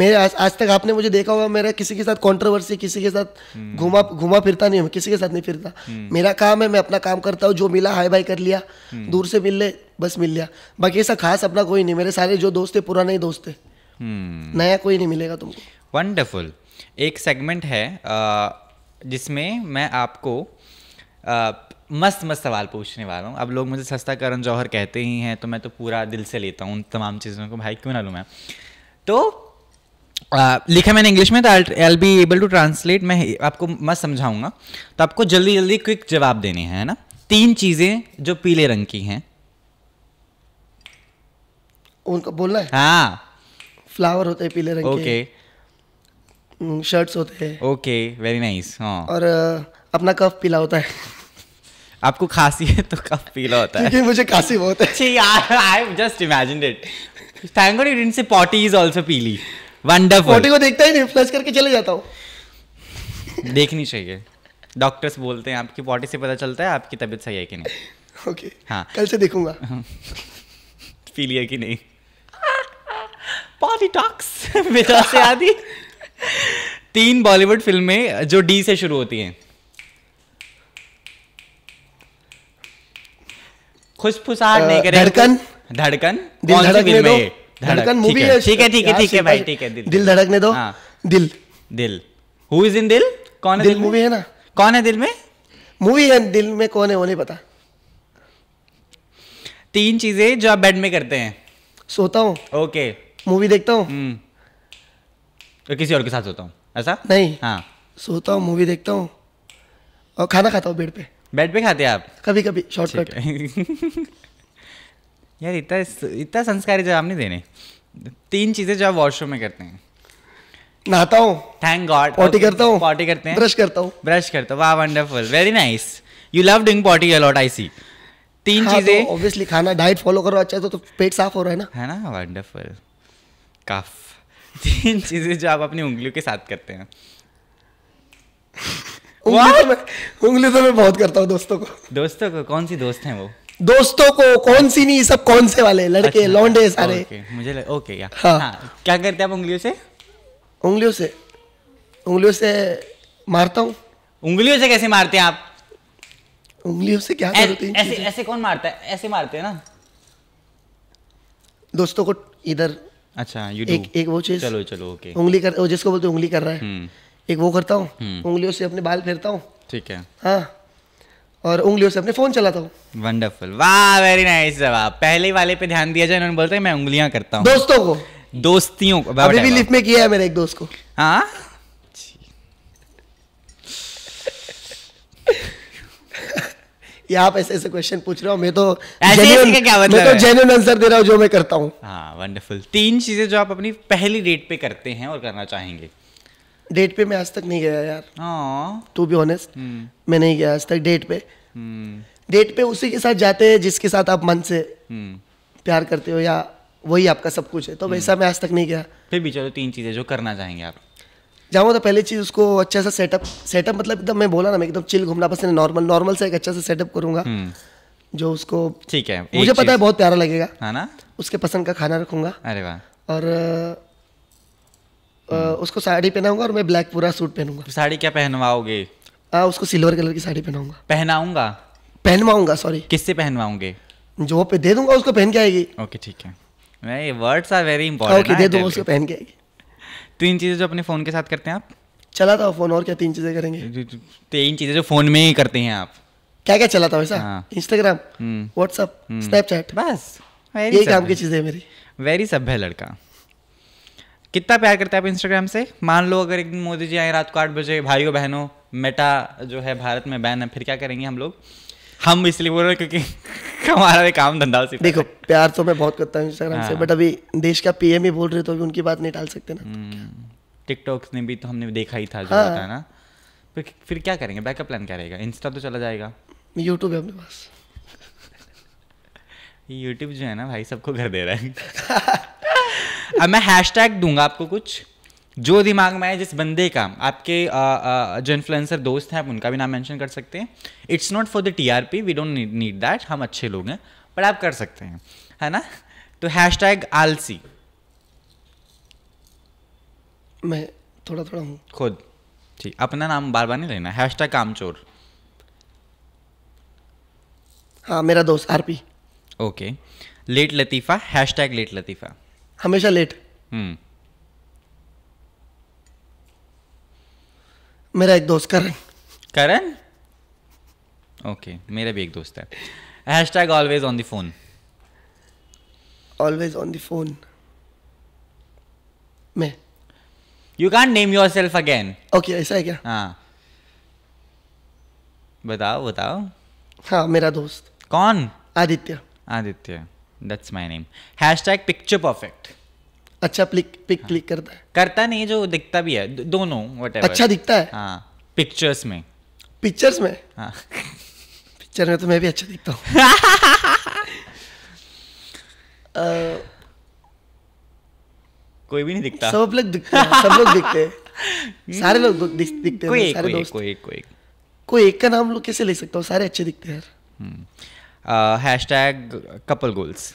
मेरे आज, आज तक आपने मुझे देखा होगा मेरा किसी के साथ कंट्रोवर्सी किसी के साथ हम्म। घुमा घुमा फिरता नहीं मैं किसी के साथ नहीं फिरता मेरा काम है मैं अपना काम करता हूँ जो मिला हाई बाई कर लिया दूर से मिल ले बस मिल लिया बाकी ऐसा खास अपना कोई नहीं मेरे सारे जो दोस्त है पुराने ही दोस्त है नया कोई नहीं मिलेगा तुमको वंडरफुल एक सेगमेंट है जिसमें मैं आपको मस्त मस्त सवाल पूछने वाला हूँ अब लोग मुझे सस्ता करण जौहर कहते ही हैं तो मैं तो पूरा दिल से लेता हूँ उन तमाम चीज़ों को भाई क्यों ना लूँ मैं तो लिखा मैंने इंग्लिश में तो I be able to translate मैं आपको मस्त समझाऊंगा तो आपको जल्दी जल्दी क्विक जवाब देने हैं है ना तीन चीज़ें जो पीले रंग की हैं उनको बोलना है हाँ फ्लावर होते हैं पीले रंग ओके के शर्ट्स हम्म, होते हैं ओके वेरी नाइस हाँ और अपना कफ पीला होता है आपको खांसी है तो कफ पीला होता है मुझे खांसी बहुत अच्छी यार I just imagine it thank God you didn't say potty is also पीली वंडरफुल पॉटी को देखता ही नहीं फ्लश करके चले जाता हूँ देखनी चाहिए डॉक्टर्स बोलते हैं आपकी पॉटी से पता चलता है आपकी तबीयत सही है कि नहीं ओके हाँ कल से देखूंगा पीली है कि नहीं पॉटी टॉक्स विदा से आदि तीन बॉलीवुड फिल्में जो डी से शुरू होती हैं खुशफुसार नहीं करें धड़कन धड़कन दिल धड़कने दो धड़कन मूवी है ठीक है ठीक है ठीक है भाई ठीक है दिल धड़कने दो हाँ। दिल दिल हु इज इन दिल कौन है दिल मूवी है ना कौन है दिल में मूवी है दिल में कौन है वो नहीं पता तीन चीजें जो आप बेड में करते हैं सोता हूँ ओके मूवी देखता हूँ हम्म। तो किसी और के साथ सोता हूँ ऐसा नहीं हाँ सोता हूँ मूवी देखता हूँ और खाना खाता हूँ बेड पे बेड पे खाते हैं आप कभी कभी शॉर्टकट यार इतना इतना संस्कारी जवाब नहीं देने तीन चीज़ें जो आप वॉशरूम में करते हैं नहाता हूँ थैंक गॉड पॉटी करता हूँ पॉटी करते हैं ब्रश करता हूँ ब्रश करता हूँ वाह wonderful very nice you love doing potty a lot I see तीन हाँ, चीज़ें ऑब्वियसली तो, खाना डाइट फॉलो करो अच्छा तो, तो पेट साफ हो रहा है ना है ना वंडरफुल काफ तीन चीजें जो आप अपनी उंगलियों के साथ करते हैं तो उंगली तो मैं बहुत करता हूँ दोस्तों को दोस्तों को कौन सी दोस्त हैं वो दोस्तों को कौन सी नहीं सब कौन से वाले लड़के अच्छा, लौंडे अच्छा, सारे ओके, मुझे लग, ओके या हाँ, हाँ क्या करते हैं आप उंगलियों से उंगलियों से उंगलियों से मारता हूँ उंगलियों से कैसे मारते हैं आप उंगलियों से क्या करते हैं ऐसे ऐसे कौन मारता है ऐसे मारते हैं ना दोस्तों को इधर अच्छा यू एक एक वो चीज चलो चलो ओके उंगली कर जिसको बोलते उंगली कर रहा है हम्म। एक वो करता हूँ हम्म। उंगलियों से अपने बाल फेरता हूँ ठीक है हाँ और उंगलियों से अपने फोन चलाता हूँ वंडरफुल वाह वेरी नाइस जवाब पहले वाले पे ध्यान दिया जाए उन्होंने बोलते हैं मैं उंगलियां करता हूँ दोस्तों को दोस्तियों को अभी भी लिफ्ट में किया है मेरे एक दोस्त को हाँ ये आप ऐसे ऐसे क्वेश्चन पूछ रहे हो मैं तो genuine, क्या मतलब मैं तो जेन्यून आंसर दे रहा हूँ जो मैं करता हूँ हाँ वंडरफुल तीन चीज़ें जो आप अपनी पहली डेट पे करते हैं और करना चाहेंगे डेट पे मैं आज तक नहीं गया यार टू बी ऑनेस्ट मैं नहीं गया आज तक डेट पे डेट हम्म। पे उसी के साथ जाते हैं जिसके साथ आप मन से हम्म। प्यार करते हो या वही आपका सब कुछ है तो हम्म। वैसा मैं आज तक नहीं गया फिर भी चलो तीन चीज़ें जो करना चाहेंगे आप जाऊँ तो पहले चीज़ उसको अच्छा सा सेटअप सेटअप मतलब एकदम मैं बोला ना मैं एकदम चिल घूमना पसंद है नॉर्मल नॉर्मल से एक अच्छा सा सेटअप करूंगा हम्म। जो उसको ठीक है मुझे पता है बहुत प्यारा लगेगा है हाँ ना उसके पसंद का खाना रखूंगा अरे वाह और आ, हम्म। उसको साड़ी पहनाऊंगा और मैं ब्लैक पूरा सूट पहनूंगा साड़ी क्या पहनवाओगे उसको सिल्वर कलर की साड़ी पहनाऊंगा पहनाऊंगा पहनवाऊंगा सॉरी किससे पहनवाऊंगे जो पे दे दूंगा उसको पहन के आएगी ओके ठीक है नहीं words are very important okay दे दूंगा उसको पहन के आएगी तीन तो चीज़ें जो अपने फ़ोन के साथ करते हैं आप चला था फ़ोन और क्या तीन चीज़ें करेंगे तीन तो चीज़ें जो फ़ोन में ही करते हैं आप क्या क्या चला था वैसा इंस्टाग्राम व्हाट्सअप स्नैपचैट बस यही काम की चीज़ें मेरी वेरी सभ्य लड़का कितना प्यार करते हैं आप इंस्टाग्राम से मान लो अगर एक दिन मोदी जी आए रात को आठ बजे भाइयों बहनों मेटा जो है भारत में बैन है फिर क्या करेंगे हम लोग हम इसलिए बोल रहे हैं क्योंकि हमारा भी काम धंधा से देखो प्यार तो मैं बहुत करता हूँ इंस्टाग्राम से बट हाँ। अभी देश का पीएम ही बोल रहे तो अभी उनकी बात नहीं डाल सकते ना टिकटॉक हम्म। ने भी तो हमने देखा ही था जो हाँ। है ना फिर फिर क्या करेंगे बैकअप प्लान क्या रहेगा इंस्टा तो चला जाएगा यूट्यूब है अपने पास यूट्यूब जो है ना भाई सबको घर दे रहा है अब मैं हैशटैग दूंगा आपको कुछ जो दिमाग में है जिस बंदे का आपके जो इन्फ्लुएंसर दोस्त हैं आप उनका भी नाम मेंशन कर सकते हैं it's not for the TRP we don't need that हम अच्छे लोग हैं बट आप कर सकते हैं है ना तो हैश टैग आलसी मैं थोड़ा थोड़ा हूँ खुद ठीक अपना नाम बार बार नहीं लेना हैश टैग कामचोर हाँ मेरा दोस्त आरपी ओके लेट लतीफ़ा हैश टैग लेट लतीफ़ा हमेशा लेट हम्म मेरा एक दोस्त करण करण ओके मेरा भी एक दोस्त है hashtag always on the phone always on the phone मैं you can name yourself again okay ऐसा है क्या हाँ बताओ बताओ हाँ मेरा दोस्त कौन Aditya Aditya that's my name hashtag picture perfect अच्छा प्लिक, पिक हाँ. क्लिक करता है करता नहीं जो दिखता भी है दोनों whatever. अच्छा दिखता है हाँ पिक्चर्स में पिक्चर्स में हाँ पिक्चर में तो मैं भी अच्छा दिखता हूँ कोई भी नहीं दिखता सब लोग दिखते हैं सब लोग दिखते हैं सारे लोग दिखते हैं कोई सारे दोस्त कोई एक कोई एक कोई एक का नाम लोग कैसे ले सकता हूँ सारे अच्छे दिखते हैं यार हैशटैग कपल गोल्स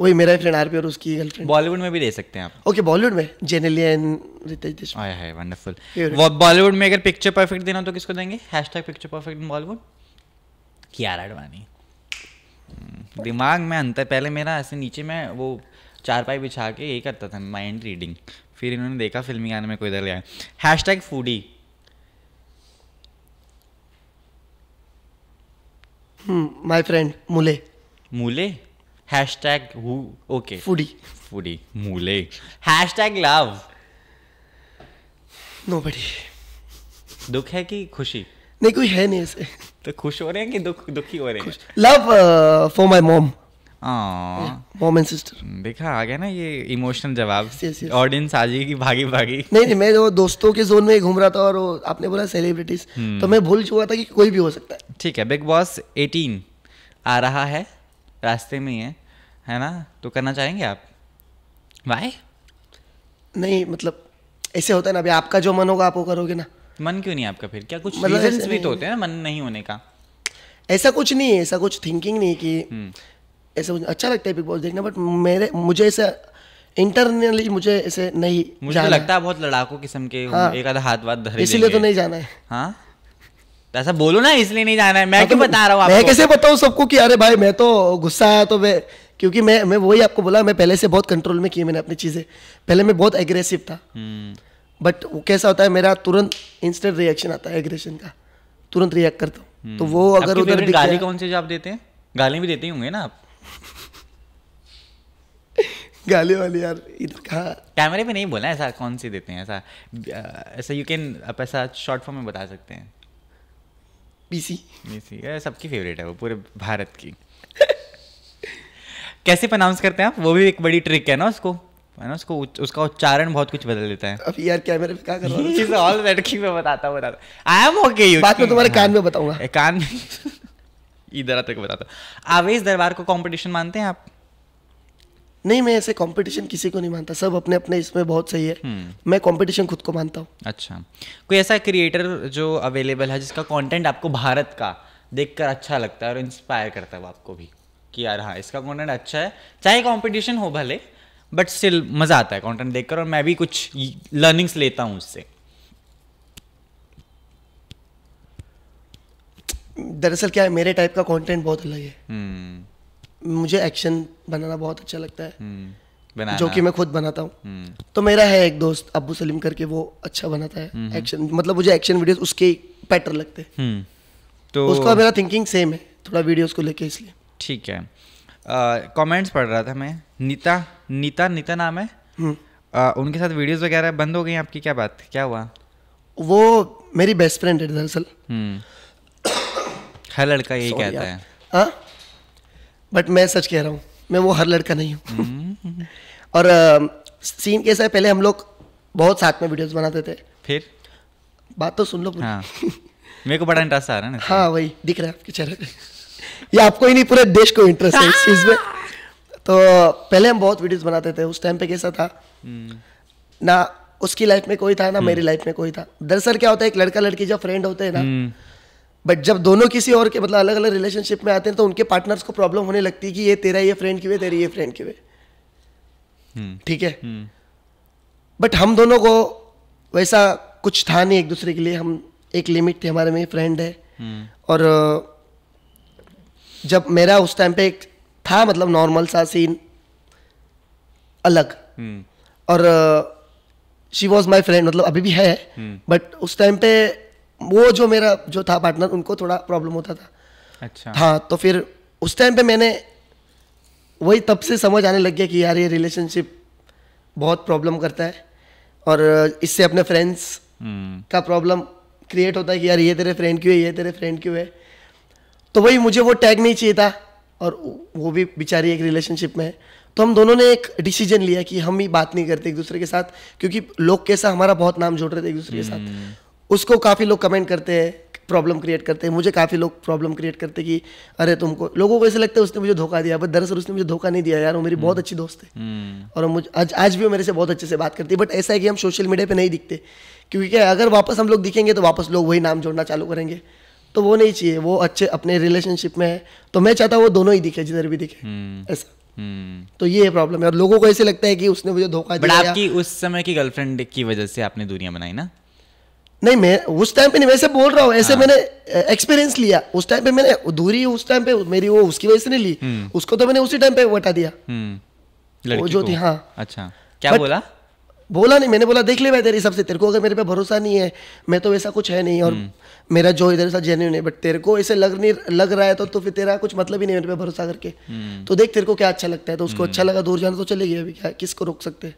वही मेरा फ्रेंड आरपी और उसकी गर्लफ्रेंड बॉलीवुड में भी दे सकते हैं आप ओके okay, बॉलीवुड में जेनेलिया एंड रितेश देशमुख आया है वंडरफुल बॉलीवुड में अगर पिक्चर परफेक्ट देना तो किसको देंगे hashtag picture perfect in Bollywood Kiara Advani दिमाग में अंतर पहले मेरा ऐसे नीचे में वो चारपाई बिछा के यही करता था माइंड रीडिंग फिर इन्होंने देखा फिल्मी गाने में कोई इधर गया hashtag foodie my friend मूले मूले हैश हु ओके फूडी फूडी मूले हैश लव दुख है कि खुशी नहीं कोई है नहीं ऐसे तो खुश हो रहे हैं कि दुख दुखी हो रहे हैं love for my mom mom and sister देखा आ गया ना ये इमोशनल जवाब ऑडियंस आ जाएगी भागी भागी नहीं नहीं मैं जो दोस्तों के जोन में घूम रहा था और आपने बोला सेलिब्रिटीज हम्म। तो मैं भूल चुका था कि कोई भी हो सकता है ठीक है बिग बॉस 18 आ रहा है रास्ते में ही है है ना तो करना चाहेंगे आप वाय नहीं मतलब ऐसे होता है ना अभी आपका जो मन होगा आप वो करोगे ना मन क्यों नहीं आपका फिर क्या कुछ मतलब भी तो नहीं, तो होते हैं मन नहीं होने का ऐसा कुछ नहीं है ऐसा कुछ थिंकिंग नहीं कि हम्म। ऐसा अच्छा लगता है बिग बॉस देखना बट मेरे मुझे ऐसा इंटरनली मुझे ऐसे नहीं मुझे तो लगता है बहुत लड़ाकू किस्म के हाँ, एक आधा हाथ वाथ धरे इसीलिए तो नहीं जाना है हाँ तो ऐसा बोलो ना इसलिए नहीं जाना है मैं क्यों बता रहा हूँ मैं कैसे बताऊँ सबको कि अरे भाई मैं तो गुस्सा आया तो मैं क्योंकि मैं मैं वही आपको बोला मैं पहले से बहुत कंट्रोल में किए मैंने अपनी चीज़ें पहले मैं बहुत एग्रेसिव था बट हम्म। वो कैसा होता है मेरा तुरंत इंस्टेंट रिएक्शन आता है एग्रेशन का तुरंत रिएक्ट करता हूँ हम्म। तो वो अगर उधर गाली कौन से जो आप देते हैं गाली भी देते होंगे ना आप गाली वाली यार इधर कहा कैमरे पे नहीं बोला ऐसा कौन सी देते हैं ऐसा ऐसा यू कैन आप ऐसा शॉर्ट फॉर्म में बता सकते हैं पीसी बीसी सबकी फेवरेट है वो पूरे भारत की कैसे प्रनाउंस करते हैं आप वो भी एक बड़ी ट्रिक है ना उसको है ना उसको उसका उच्चारण बहुत कुछ बदल देता है अब यार कैमरे पे क्या कर रहा हूँ चीज ऑल लड़की में बताता हूँ बताता आई एम ओके यू बात में तुम्हारे कान हाँ। में बताऊंगा कान में इधर तक बताता आवेश दरबार को कॉम्पिटिशन मानते हैं आप नहीं मैं ऐसे कंपटीशन किसी को नहीं मानता सब अपने अपने इसमें बहुत सही है हम्म। मैं कंपटीशन खुद को मानता हूँ अच्छा कोई ऐसा क्रिएटर जो अवेलेबल है जिसका कंटेंट आपको भारत का देखकर अच्छा लगता है और इंस्पायर करता है आपको भी कि यार हाँ इसका कंटेंट अच्छा है चाहे कंपटीशन हो भले बट स्टिल मज़ा आता है कंटेंट देखकर और मैं भी कुछ लर्निंग्स लेता हूँ उससे दरअसल क्या है मेरे टाइप का कंटेंट बहुत अलग है hmm. मुझे एक्शन बनाना बहुत अच्छा लगता है hmm. जो कि मैं खुद बनाता हूँ hmm. तो मेरा है एक दोस्त अबू सलीम करके वो अच्छा बनाता है एक्शन मतलब मुझे एक्शन वीडियोस उसके पैटर्न लगते हैं तो उसका मेरा थिंकिंग सेम है थोड़ा वीडियोस को लेके इसलिए ठीक है कमेंट्स पढ़ रहा था मैं नीता नीता नीता नाम है आ, हम्म। उनके साथ वीडियोस वगैरह बंद हो गई आपकी क्या बात क्या हुआ वो मेरी बेस्ट फ्रेंड है दरअसल हम्म। हर लड़का यही कहता है हाँ बट मैं सच कह रहा हूँ मैं वो हर लड़का नहीं हूँ हम्म। और सीन कैसा है पहले हम लोग बहुत साथ में वीडियोस बनाते थे फिर बात तो सुन लो हाँ मेरे को बड़ा इंटरेस्ट आ रहा है ना हाँ वही दिख रहा है आपके चेहरे ये आपको ही नहीं पूरे देश को इंटरेस्ट है इस चीज़ हाँ। में तो पहले हम बहुत वीडियोस बनाते थे उस टाइम पे कैसा था हम्म। ना उसकी लाइफ में कोई था ना मेरी लाइफ हम्म। में कोई था दरअसल क्या होता है एक लड़का लड़की जब फ्रेंड होते हैं ना बट हम्म। जब दोनों किसी और के मतलब अलग अलग रिलेशनशिप में आते हैं तो उनके पार्टनर्स को प्रॉब्लम होने लगती है कि ये तेरा ये फ्रेंड क्यों है तेरी ये फ्रेंड क्यों है ठीक है बट हम दोनों को वैसा कुछ था नहीं एक दूसरे के लिए हम एक लिमिट थे हमारे में फ्रेंड है और जब मेरा उस टाइम पे एक था मतलब नॉर्मल सा सीन अलग हम्म। और शी वॉज माई फ्रेंड मतलब अभी भी है बट हम्म। उस टाइम पे वो जो मेरा जो था पार्टनर उनको थोड़ा प्रॉब्लम होता था अच्छा हाँ तो फिर उस टाइम पे मैंने वही तब से समझ आने लग गया कि यार ये रिलेशनशिप बहुत प्रॉब्लम करता है और इससे अपने फ्रेंड्स हम्म। का प्रॉब्लम क्रिएट होता है कि यार ये तेरे फ्रेंड क्यों है ये तेरे फ्रेंड क्यों है तो वही मुझे वो टैग नहीं चाहिए था और वो भी बेचारी एक रिलेशनशिप में है तो हम दोनों ने एक डिसीजन लिया कि हम ही बात नहीं करते एक दूसरे के साथ क्योंकि लोग कैसा हमारा बहुत नाम जोड़ रहे थे एक दूसरे के साथ हम्म। उसको काफ़ी लोग कमेंट करते हैं प्रॉब्लम क्रिएट करते हैं मुझे काफ़ी लोग प्रॉब्लम क्रिएट करते कि अरे तुमको लोगों को ऐसे लगता है उसने मुझे धोखा दिया बट दरअसल उसने मुझे धोखा नहीं दिया यार वो मेरी हम्म। बहुत अच्छी दोस्त है हम्म। और मुझे आज आज भी वो मेरे से बहुत अच्छे से बात करती है बट ऐसा है कि हम सोशल मीडिया पर नहीं दिखते क्योंकि क्या अगर वापस हम लोग दिखेंगे तो वापस लोग वही नाम जोड़ना चालू करेंगे तो वो नहीं चाहिए वो अच्छे अपने रिलेशनशिप में है तो मैं चाहता हूँ वो दोनों ही दिखे जिधर भी दिखे हम्म। ऐसा हम्म। तो ये प्रॉब्लम है और लोगों को ऐसे लगता है कि उसने मुझे धोखा दिया आपकी उस समय की गर्लफ्रेंड की वजह से आपने दूरियां बनाई ना नहीं मैं उस टाइम पे नहीं वैसे बोल रहा हूँ ऐसे हाँ। मैंने एक्सपीरियंस लिया उस टाइम पे मैंने दूरी उस टाइम पे मेरी वो उसकी वजह से नहीं ली हम्म। उसको तो मैंने उसी टाइम पे वटा दिया लड़की वो जो को? थी हाँ अच्छा क्या बोला बोला नहीं मैंने बोला देख ले भाई तेरे हिसाब से तेरे को अगर मेरे पे भरोसा नहीं है मैं तो वैसा कुछ है नहीं और हम्म। मेरा जो इधर से जेन्यून है बट तेरे को ऐसे लग नहीं लग रहा है तो तो फिर तेरा कुछ मतलब ही नहीं मेरे पे भरोसा करके हम्म। तो देख तेरे को क्या अच्छा लगता है तो उसको अच्छा हम्म। लगा दूर जाना तो चले गए अभी क्या किसको रोक सकते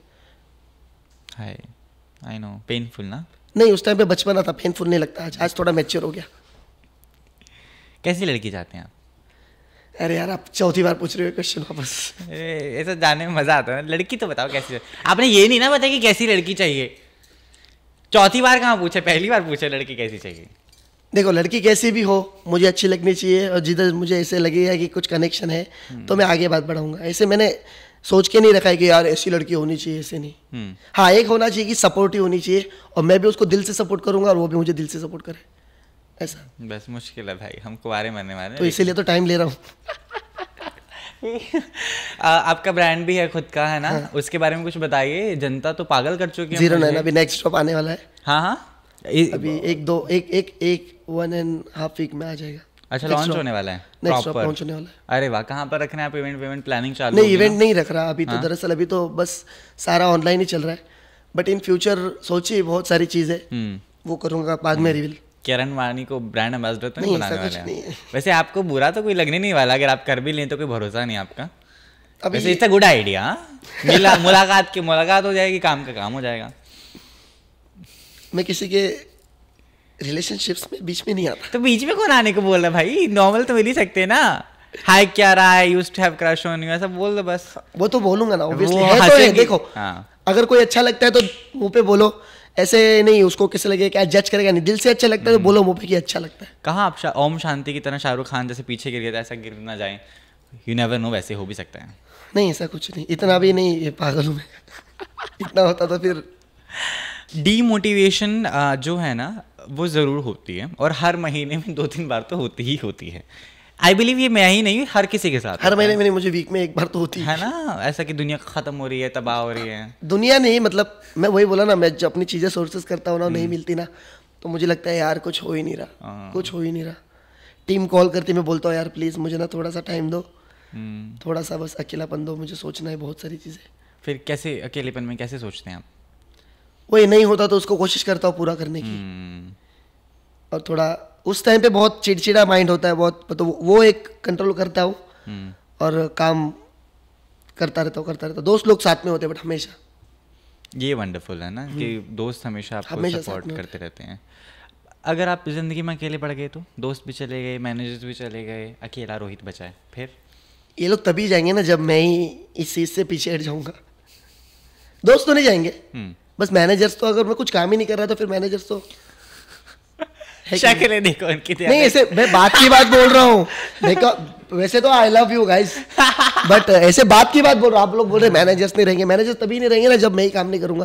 आई नो पेनफुल ना नहीं उस टाइम पे बचपना था पेनफुल नहीं लगता आज आज थोड़ा मैच्योर हो गया कैसी लड़की चाहते हैं आप अरे यार आप चौथी बार पूछ रहे हो क्वेश्चन वापस ऐसा जाने में मज़ा आता है लड़की तो बताओ कैसी आपने ये नहीं ना बताया कि कैसी लड़की चाहिए चौथी बार कहाँ पूछे पहली बार पूछे लड़की कैसी चाहिए देखो लड़की कैसी भी हो मुझे अच्छी लगनी चाहिए और जिधर मुझे ऐसे है कि कुछ कनेक्शन है हम्म। तो मैं आगे बात बढ़ाऊंगा ऐसे मैंने सोच के नहीं रखा है कि यार ऐसी लड़की होनी चाहिए ऐसे नहीं हम्म। हाँ एक होना चाहिए कि सपोर्टिव होनी चाहिए और मैं भी उसको दिल से सपोर्ट करूंगा और वो भी मुझे दिल से सपोर्ट करे ऐसा बस मुश्किल है भाई हम कुरे मरने वाले तो इसीलिए तो टाइम ले रहा हूँ आ, आपका ब्रांड भी है खुद का है ना हाँ। उसके बारे में कुछ बताइए जनता तो पागल कर चुकी है जीरो नाइन अभी नेक्स्ट स्टॉप आने वाला है हाँ हाँ अभी एक दो एक एक एक वन एंड हाफ वीक में आ जाएगा अच्छा लॉन्च होने वाला है नेक्स्ट लॉन्च होने वाला है अरे वाह कहाँ पर रख रहे हैं आप इवेंट वेवेंट प्लानिंग चालू नहीं इवेंट नहीं रख रहा अभी तो हाँ। दरअसल अभी तो बस सारा ऑनलाइन ही चल रहा है बट इन फ्यूचर सोचिए बहुत सारी चीज़ें हम्म। वो करूँगा बाद में रिविल हम्म। करण वानी को ब्रांड एम्बेसडर तो नहीं बनाने वाले वैसे आपको बुरा तो कोई लगने नहीं वाला अगर आप कर भी लें तो कोई भरोसा नहीं आपका वैसे इतना गुड आइडिया मिला मुलाकात की मुलाकात हो जाएगी काम का काम हो जाएगा मैं किसी के रिलेशनशिप्स में बीच में नहीं आता तो बीच में कौन आने को बोल रहा भाई नॉर्मल तो मिल ही सकते ना हाय क्या रहा है used to have crush on you ऐसा बोल दो बस वो तो बोलूंगा ना ऑब्वियसली है तो है देखो हाँ। अगर कोई अच्छा लगता है तो मुंह पे बोलो ऐसे नहीं उसको कैसे लगे क्या जज करेगा नहीं दिल से अच्छा लगता है तो हम्म। बोलो मुँह पे कि अच्छा लगता है कहाँ आप शा, ओम शांति की तरह शाहरुख खान जैसे पीछे गिर गया ऐसा गिर ना जाए यू नेवर नो वैसे हो भी सकता है नहीं ऐसा कुछ नहीं इतना भी नहीं पागल हूँ मैं इतना होता तो फिर डीमोटिवेशन जो है ना वो ज़रूर होती है और हर महीने में दो तीन बार तो होती ही होती है आई बिलीव ये मैं ही नहीं हर किसी के साथ हर महीने मेरे मुझे वीक में एक बार तो होती है ना ऐसा कि दुनिया खत्म हो रही है तबाह हो रही है दुनिया नहीं मतलब मैं वही बोला ना मैं जो अपनी चीज़ें सोर्सेस करता हूँ ना नहीं हम्म। मिलती ना तो मुझे लगता है यार कुछ हो ही नहीं रहा हाँ। कुछ हो ही नहीं रहा टीम कॉल करती मैं बोलता हूँ यार प्लीज़ मुझे ना थोड़ा सा टाइम दो हम्म। थोड़ा सा बस अकेलापन दो मुझे सोचना है बहुत सारी चीज़ें फिर कैसे अकेलेपन में कैसे सोचते हैं आप वही नहीं होता तो उसको कोशिश करता हूँ पूरा करने की हम्म। और थोड़ा उस टाइम पे बहुत चिड़चिड़ा माइंड होता है बहुत मतलब वो एक कंट्रोल करता हूँ हम्म। और काम करता रहता हूँ करता रहता दोस्त लोग साथ में होते हैं बट हमेशा ये वंडरफुल है ना कि हम्म। दोस्त हमेशा आपको हमेशा सपोर्ट करते रहते हैं अगर आप ज़िंदगी में अकेले पड़ गए तो दोस्त भी चले गए मैनेजर्स भी चले गए अकेला रोहित बचा है फिर ये लोग तभी जाएंगे ना जब मैं ही इस चीज़ से पीछे हट जाऊंगा दोस्त तो नहीं जाएंगे हम्म। बस मैनेजर्स तो अगर मैं कुछ काम ही नहीं कर रहा तो फिर मैनेजर्स तो देखो इनकी नहीं ऐसे मैं बात की बात बोल रहा हूँ देखो वैसे तो I love you guys but ऐसे बात की बात बोल रहा आप लोग बोल रहे मैनेजर्स नहीं रहेंगे मैनेजर्स तभी नहीं रहेंगे ना जब मैं ही काम नहीं करूंगा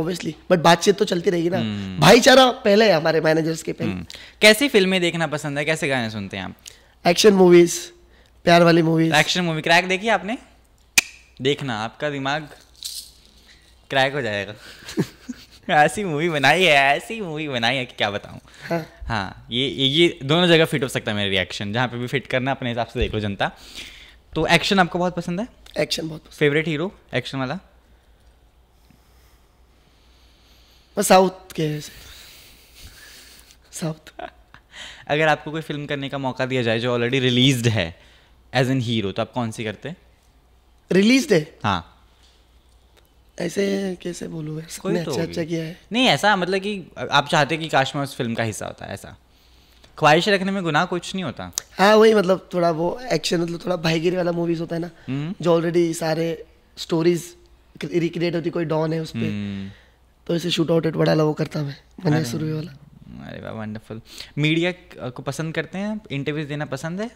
ऑब्वियसली हम्म। बट बातचीत तो चलती रहेगी ना हम्म। भाईचारा पहले है हमारे मैनेजर्स के पहले हम्म। कैसी फिल्में देखना पसंद है कैसे गाने सुनते हैं आप एक्शन मूवीज प्यार वाली मूवीज एक्शन मूवी क्रैक देखी आपने देखना आपका दिमाग क्रैक हो जाएगा ऐसी मूवी बनाई है ऐसी मूवी बनाई है कि क्या बताऊँ हाँ।, हाँ, ये ये दोनों जगह फिट हो सकता है मेरा रिएक्शन जहाँ पे भी फिट करना अपने हिसाब से देख लो जनता तो एक्शन आपको बहुत पसंद है एक्शन बहुत फेवरेट हीरो एक्शन वाला साउथ के साउथ अगर आपको कोई फिल्म करने का मौका दिया जाए जो ऑलरेडी रिलीज्ड है एज एन हीरो तो आप कौन सी करते रिलीज्ड है हाँ ऐसे कैसे बोलूँ कोई तो अच्छा अच्छा किया है नहीं ऐसा मतलब कि आप चाहते कि काश में उस फिल्म का हिस्सा होता है ऐसा ख्वाहिश रखने में गुनाह कुछ नहीं होता हाँ वही मतलब थोड़ा वो एक्शन मतलब थोड़ा भाईगिरी वाला मूवीज होता है ना हम्म। जो ऑलरेडी सारे स्टोरीज रिक्रिएट होती कोई डॉन है उस पर हम्म। तो इसे शूट आउट बड़ा लगा करता मैं मैंने शुरू वाला अरे वाह वंडरफुल मीडिया को पसंद करते हैं इंटरव्यूज देना पसंद है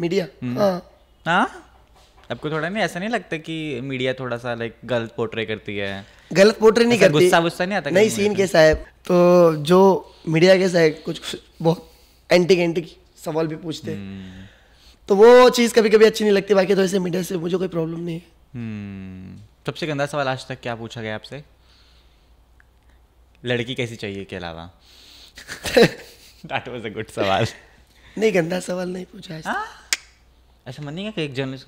मीडिया हम्म। हाँ हाँ आपको थोड़ा नहीं ऐसा नहीं लगता कि मीडिया थोड़ा सा लाइक गलत पोर्ट्रे करती है गलत पोर्ट्रे नहीं करती गुस्सा गुस्सा नहीं आता नहीं सीन कैसा है तो जो मीडिया कैसा है कुछ बहुत एंटिक एंटिक सवाल भी पूछते हैं हम्म। तो वो चीज़ कभी कभी अच्छी नहीं लगती बाकी तो ऐसे मीडिया से मुझे कोई प्रॉब्लम नहीं है हम्म। सबसे गंदा सवाल आज तक क्या पूछा गया आपसे लड़की कैसी चाहिए के अलावा दैट वाज अ गुड सवाल नहीं गंदा सवाल नहीं पूछा हाँ? ऐसा मन नहीं है कि एक जर्नलिस्ट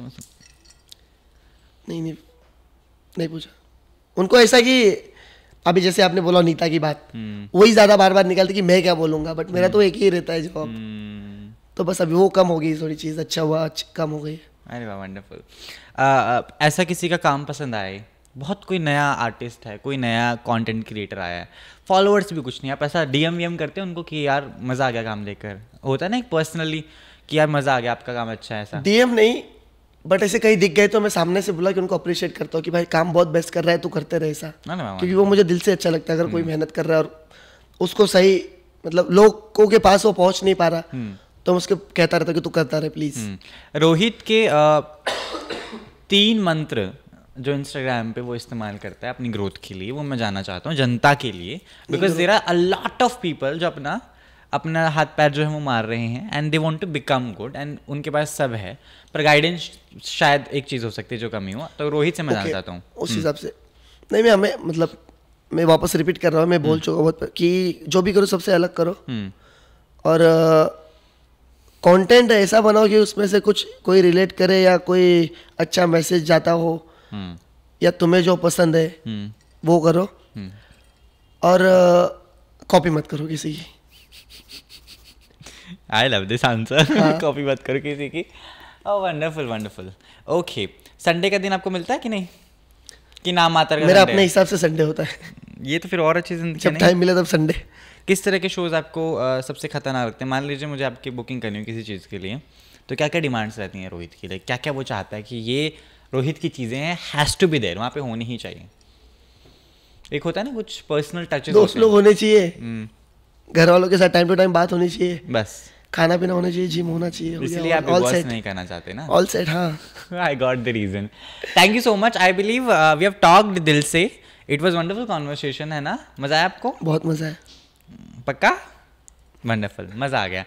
नहीं नहीं नहीं पूछा उनको ऐसा कि अभी जैसे आपने बोला नीता की बात हम्म। वही ज्यादा बार बार निकलती कि मैं क्या बोलूंगा बट मेरा हम्म। तो एक ही रहता है जवाब हम्म। तो बस अभी वो कम हो गई थोड़ी चीज़ अच्छा हुआ कम हो गई अरे वाह वंडरफुल ऐसा किसी का काम पसंद आए बहुत कोई नया आर्टिस्ट है कोई नया कंटेंट क्रिएटर आया है फॉलोअर्स भी कुछ नहीं आप ऐसा डीएम वीएम करते हैं उनको कि यार मज़ा आ गया काम लेकर होता है ना एक पर्सनली कि यार मज़ा आ गया आपका काम अच्छा है ऐसा डीएम नहीं बट ऐसे कहीं दिख गए तो मैं सामने से बोला कि उनको अप्रिशिएट करता हूँ कि भाई काम बहुत बेस्ट कर रहा है तू करते रहे ऐसा क्योंकि वो मुझे दिल से अच्छा लगता है अगर कोई हम्म। मेहनत कर रहा है और उसको सही मतलब लोगों के पास वो पहुंच नहीं पा रहा हम्म। तो मैं उसके कहता रहता कि तू करता रहे प्लीज हम्म। रोहित के तीन मंत्र जो इंस्टाग्राम पे वो इस्तेमाल करता है अपनी ग्रोथ के लिए वो मैं जानना चाहता हूँ जनता के लिए because there are a lot of people जो अपना अपना हाथ पैर जो है वो मार रहे हैं and they want to become good and उनके पास सब है पर गाइडेंस शायद एक चीज़ हो सकती है जो कमी हो तो रोहित से मैं जानना चाहता हूँ उस हम्म। हिसाब से नहीं मैं हमें मतलब मैं वापस रिपीट कर रहा हूँ मैं बोल हम्म। चुका बहुत कि जो भी करो सबसे अलग करो हम्म। और कंटेंट ऐसा बनाओ कि उसमें से कुछ कोई रिलेट करे या कोई अच्छा मैसेज जाता हो या तुम्हें जो पसंद है वो करो और कॉपी मत करो किसी की I love this answer copy मत करो किसी की oh wonderful wonderful okay Sunday का दिन आपको मिलता है कि नहीं कि नाम माता मेरा अपने हिसाब से संडे होता है ये तो फिर और अच्छी जिंदगी जब टाइम मिला तब संडे किस तरह के शोज़ आपको आ, सबसे खतरनाक लगते हैं मान लीजिए मुझे आपकी बुकिंग करनी हो किसी चीज़ के लिए तो क्या क्या डिमांड्स रहती हैं रोहित की लाइक क्या क्या वो चाहता है कि ये रोहित की चीज़ें हैं हैज़ टू बी देर वहाँ पे होनी ही चाहिए एक होता है ना कुछ पर्सनल टच दोस्त लोग होने चाहिए हम्म। घर वालों के साथ टाइम टू टाइम बात होनी चाहिए बस खाना पीना होना चाहिए जिम होना चाहिए इसलिए आप ऑल सेट नहीं करना चाहते ना ऑल सेट हाँ I got the reason thank you so much I believe we have talked दिल से इट वाज वंडरफुल कॉन्वर्सेशन है ना मजा आया आपको बहुत मजा है पक्का वंडरफुल मज़ा आ गया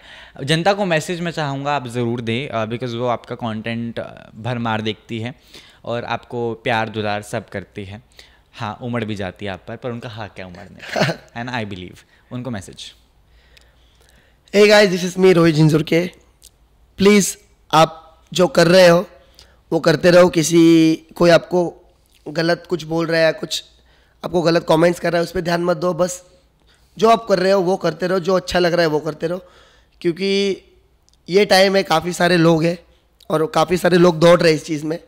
जनता को मैसेज मैं चाहूँगा आप ज़रूर दें बिकॉज uh, वो आपका कंटेंट uh, भरमार देखती है और आपको प्यार दुलार सब करती है हाँ उमड़ भी जाती है आप पर पर उनका हक हाँ है उमड़ने एंड आई बिलीव उनको message hey guys this is me Rohit Jhinjhurke please आप जो कर रहे हो वो करते रहो किसी कोई आपको गलत कुछ बोल रहा है या कुछ आपको गलत कमेंट्स कर रहा है उस पर ध्यान मत दो बस जो आप कर रहे हो वो करते रहो जो अच्छा लग रहा है वो करते रहो क्योंकि ये टाइम है काफ़ी सारे लोग हैं और काफ़ी सारे लोग दौड़ रहे हैं इस चीज़ में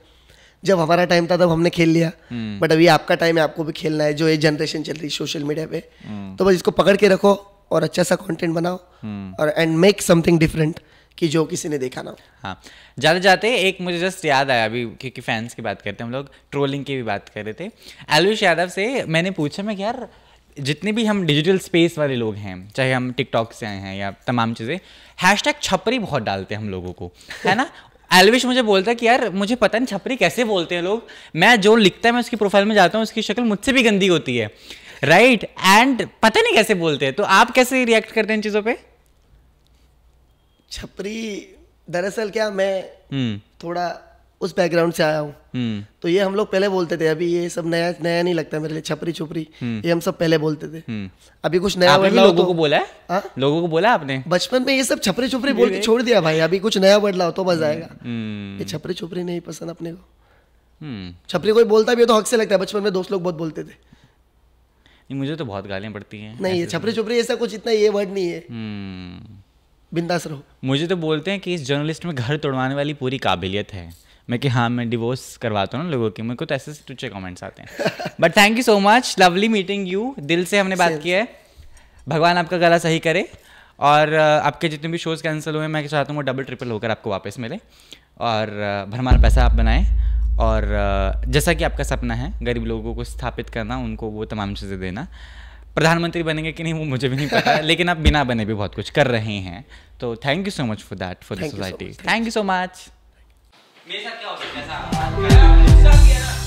जब हमारा टाइम था तब हमने खेल लिया बट हम्म। अभी आपका टाइम है आपको भी खेलना है जो ये जनरेशन चल रही है सोशल मीडिया पे हम्म। तो बस इसको पकड़ के रखो और अच्छा सा कंटेंट बनाओ हम्म। और एंड मेक समथिंग डिफरेंट कि जो किसी ने देखा ना हाँ जाते जाते एक मुझे जस्ट याद आया अभी क्योंकि फैंस की बात करते हैं हम लोग ट्रोलिंग की भी बात कर रहे थे एलविश यादव से मैंने पूछा मैं यार जितने भी हम डिजिटल स्पेस वाले लोग हैं चाहे हम टिकटॉक से आए हैं या तमाम चीज़ें हैश टैग छपरी बहुत डालते हैं हम लोगों को है ना एलविश मुझे बोलता है कि यार मुझे पता नहीं छपरी कैसे बोलते हैं लोग मैं जो लिखता है मैं उसकी प्रोफाइल में जाता हूँ उसकी शक्ल मुझसे भी गंदी होती है राइट एंड पता नहीं कैसे बोलते हैं तो आप कैसे रिएक्ट करते हैं इन चीज़ों पे छपरी दरअसल क्या मैं हुँ. हम्म। थोड़ा उस बैकग्राउंड से आया हूँ हम्म। तो ये हम लोग पहले बोलते थे अभी ये सब नया नया नहीं लगता मेरे लिए छपरी छुपरी हम्म। ये हम सब पहले बोलते थे अभी कुछ नया वर्ड लोगों तो- को बोला है आ? हाँ? लोगों को बोला आपने बचपन में ये सब छपरी छुपरी बोल के छोड़ दिया भाई अभी कुछ नया वर्ड लाओ तो मजा आएगा ये छपरी छुपरी नहीं पसंद अपने को छपरी कोई बोलता भी है तो हक से लगता है बचपन में दोस्त लोग बहुत बोलते थे नहीं मुझे तो बहुत गालियाँ पड़ती हैं नहीं ये छपरी छुपरी ऐसा कुछ इतना ये वर्ड नहीं है हम्म। बिंदास रहो मुझे तो बोलते हैं कि इस जर्नलिस्ट में घर तोड़वाने वाली पूरी काबिलियत है मैं कि हाँ मैं डिवोर्स करवाता हूँ ना लोगों की मेरे को तो ऐसे से तुझे कमेंट्स आते हैं but thank you so much lovely meeting you दिल से हमने बात की है भगवान आपका गला सही करे और आपके जितने भी शोज़ कैंसिल हुए मैं चाहता हूँ वो डबल ट्रिपल होकर आपको वापस मिले और भरमार पैसा आप बनाएं और जैसा कि आपका सपना है गरीब लोगों को स्थापित करना उनको वो तमाम चीज़ें देना प्रधानमंत्री बनेंगे कि नहीं वो मुझे भी नहीं पता लेकिन आप बिना बने भी बहुत कुछ कर रहे हैं तो thank you so much for that for the society thank you so much मेरे साथ क्या हो गया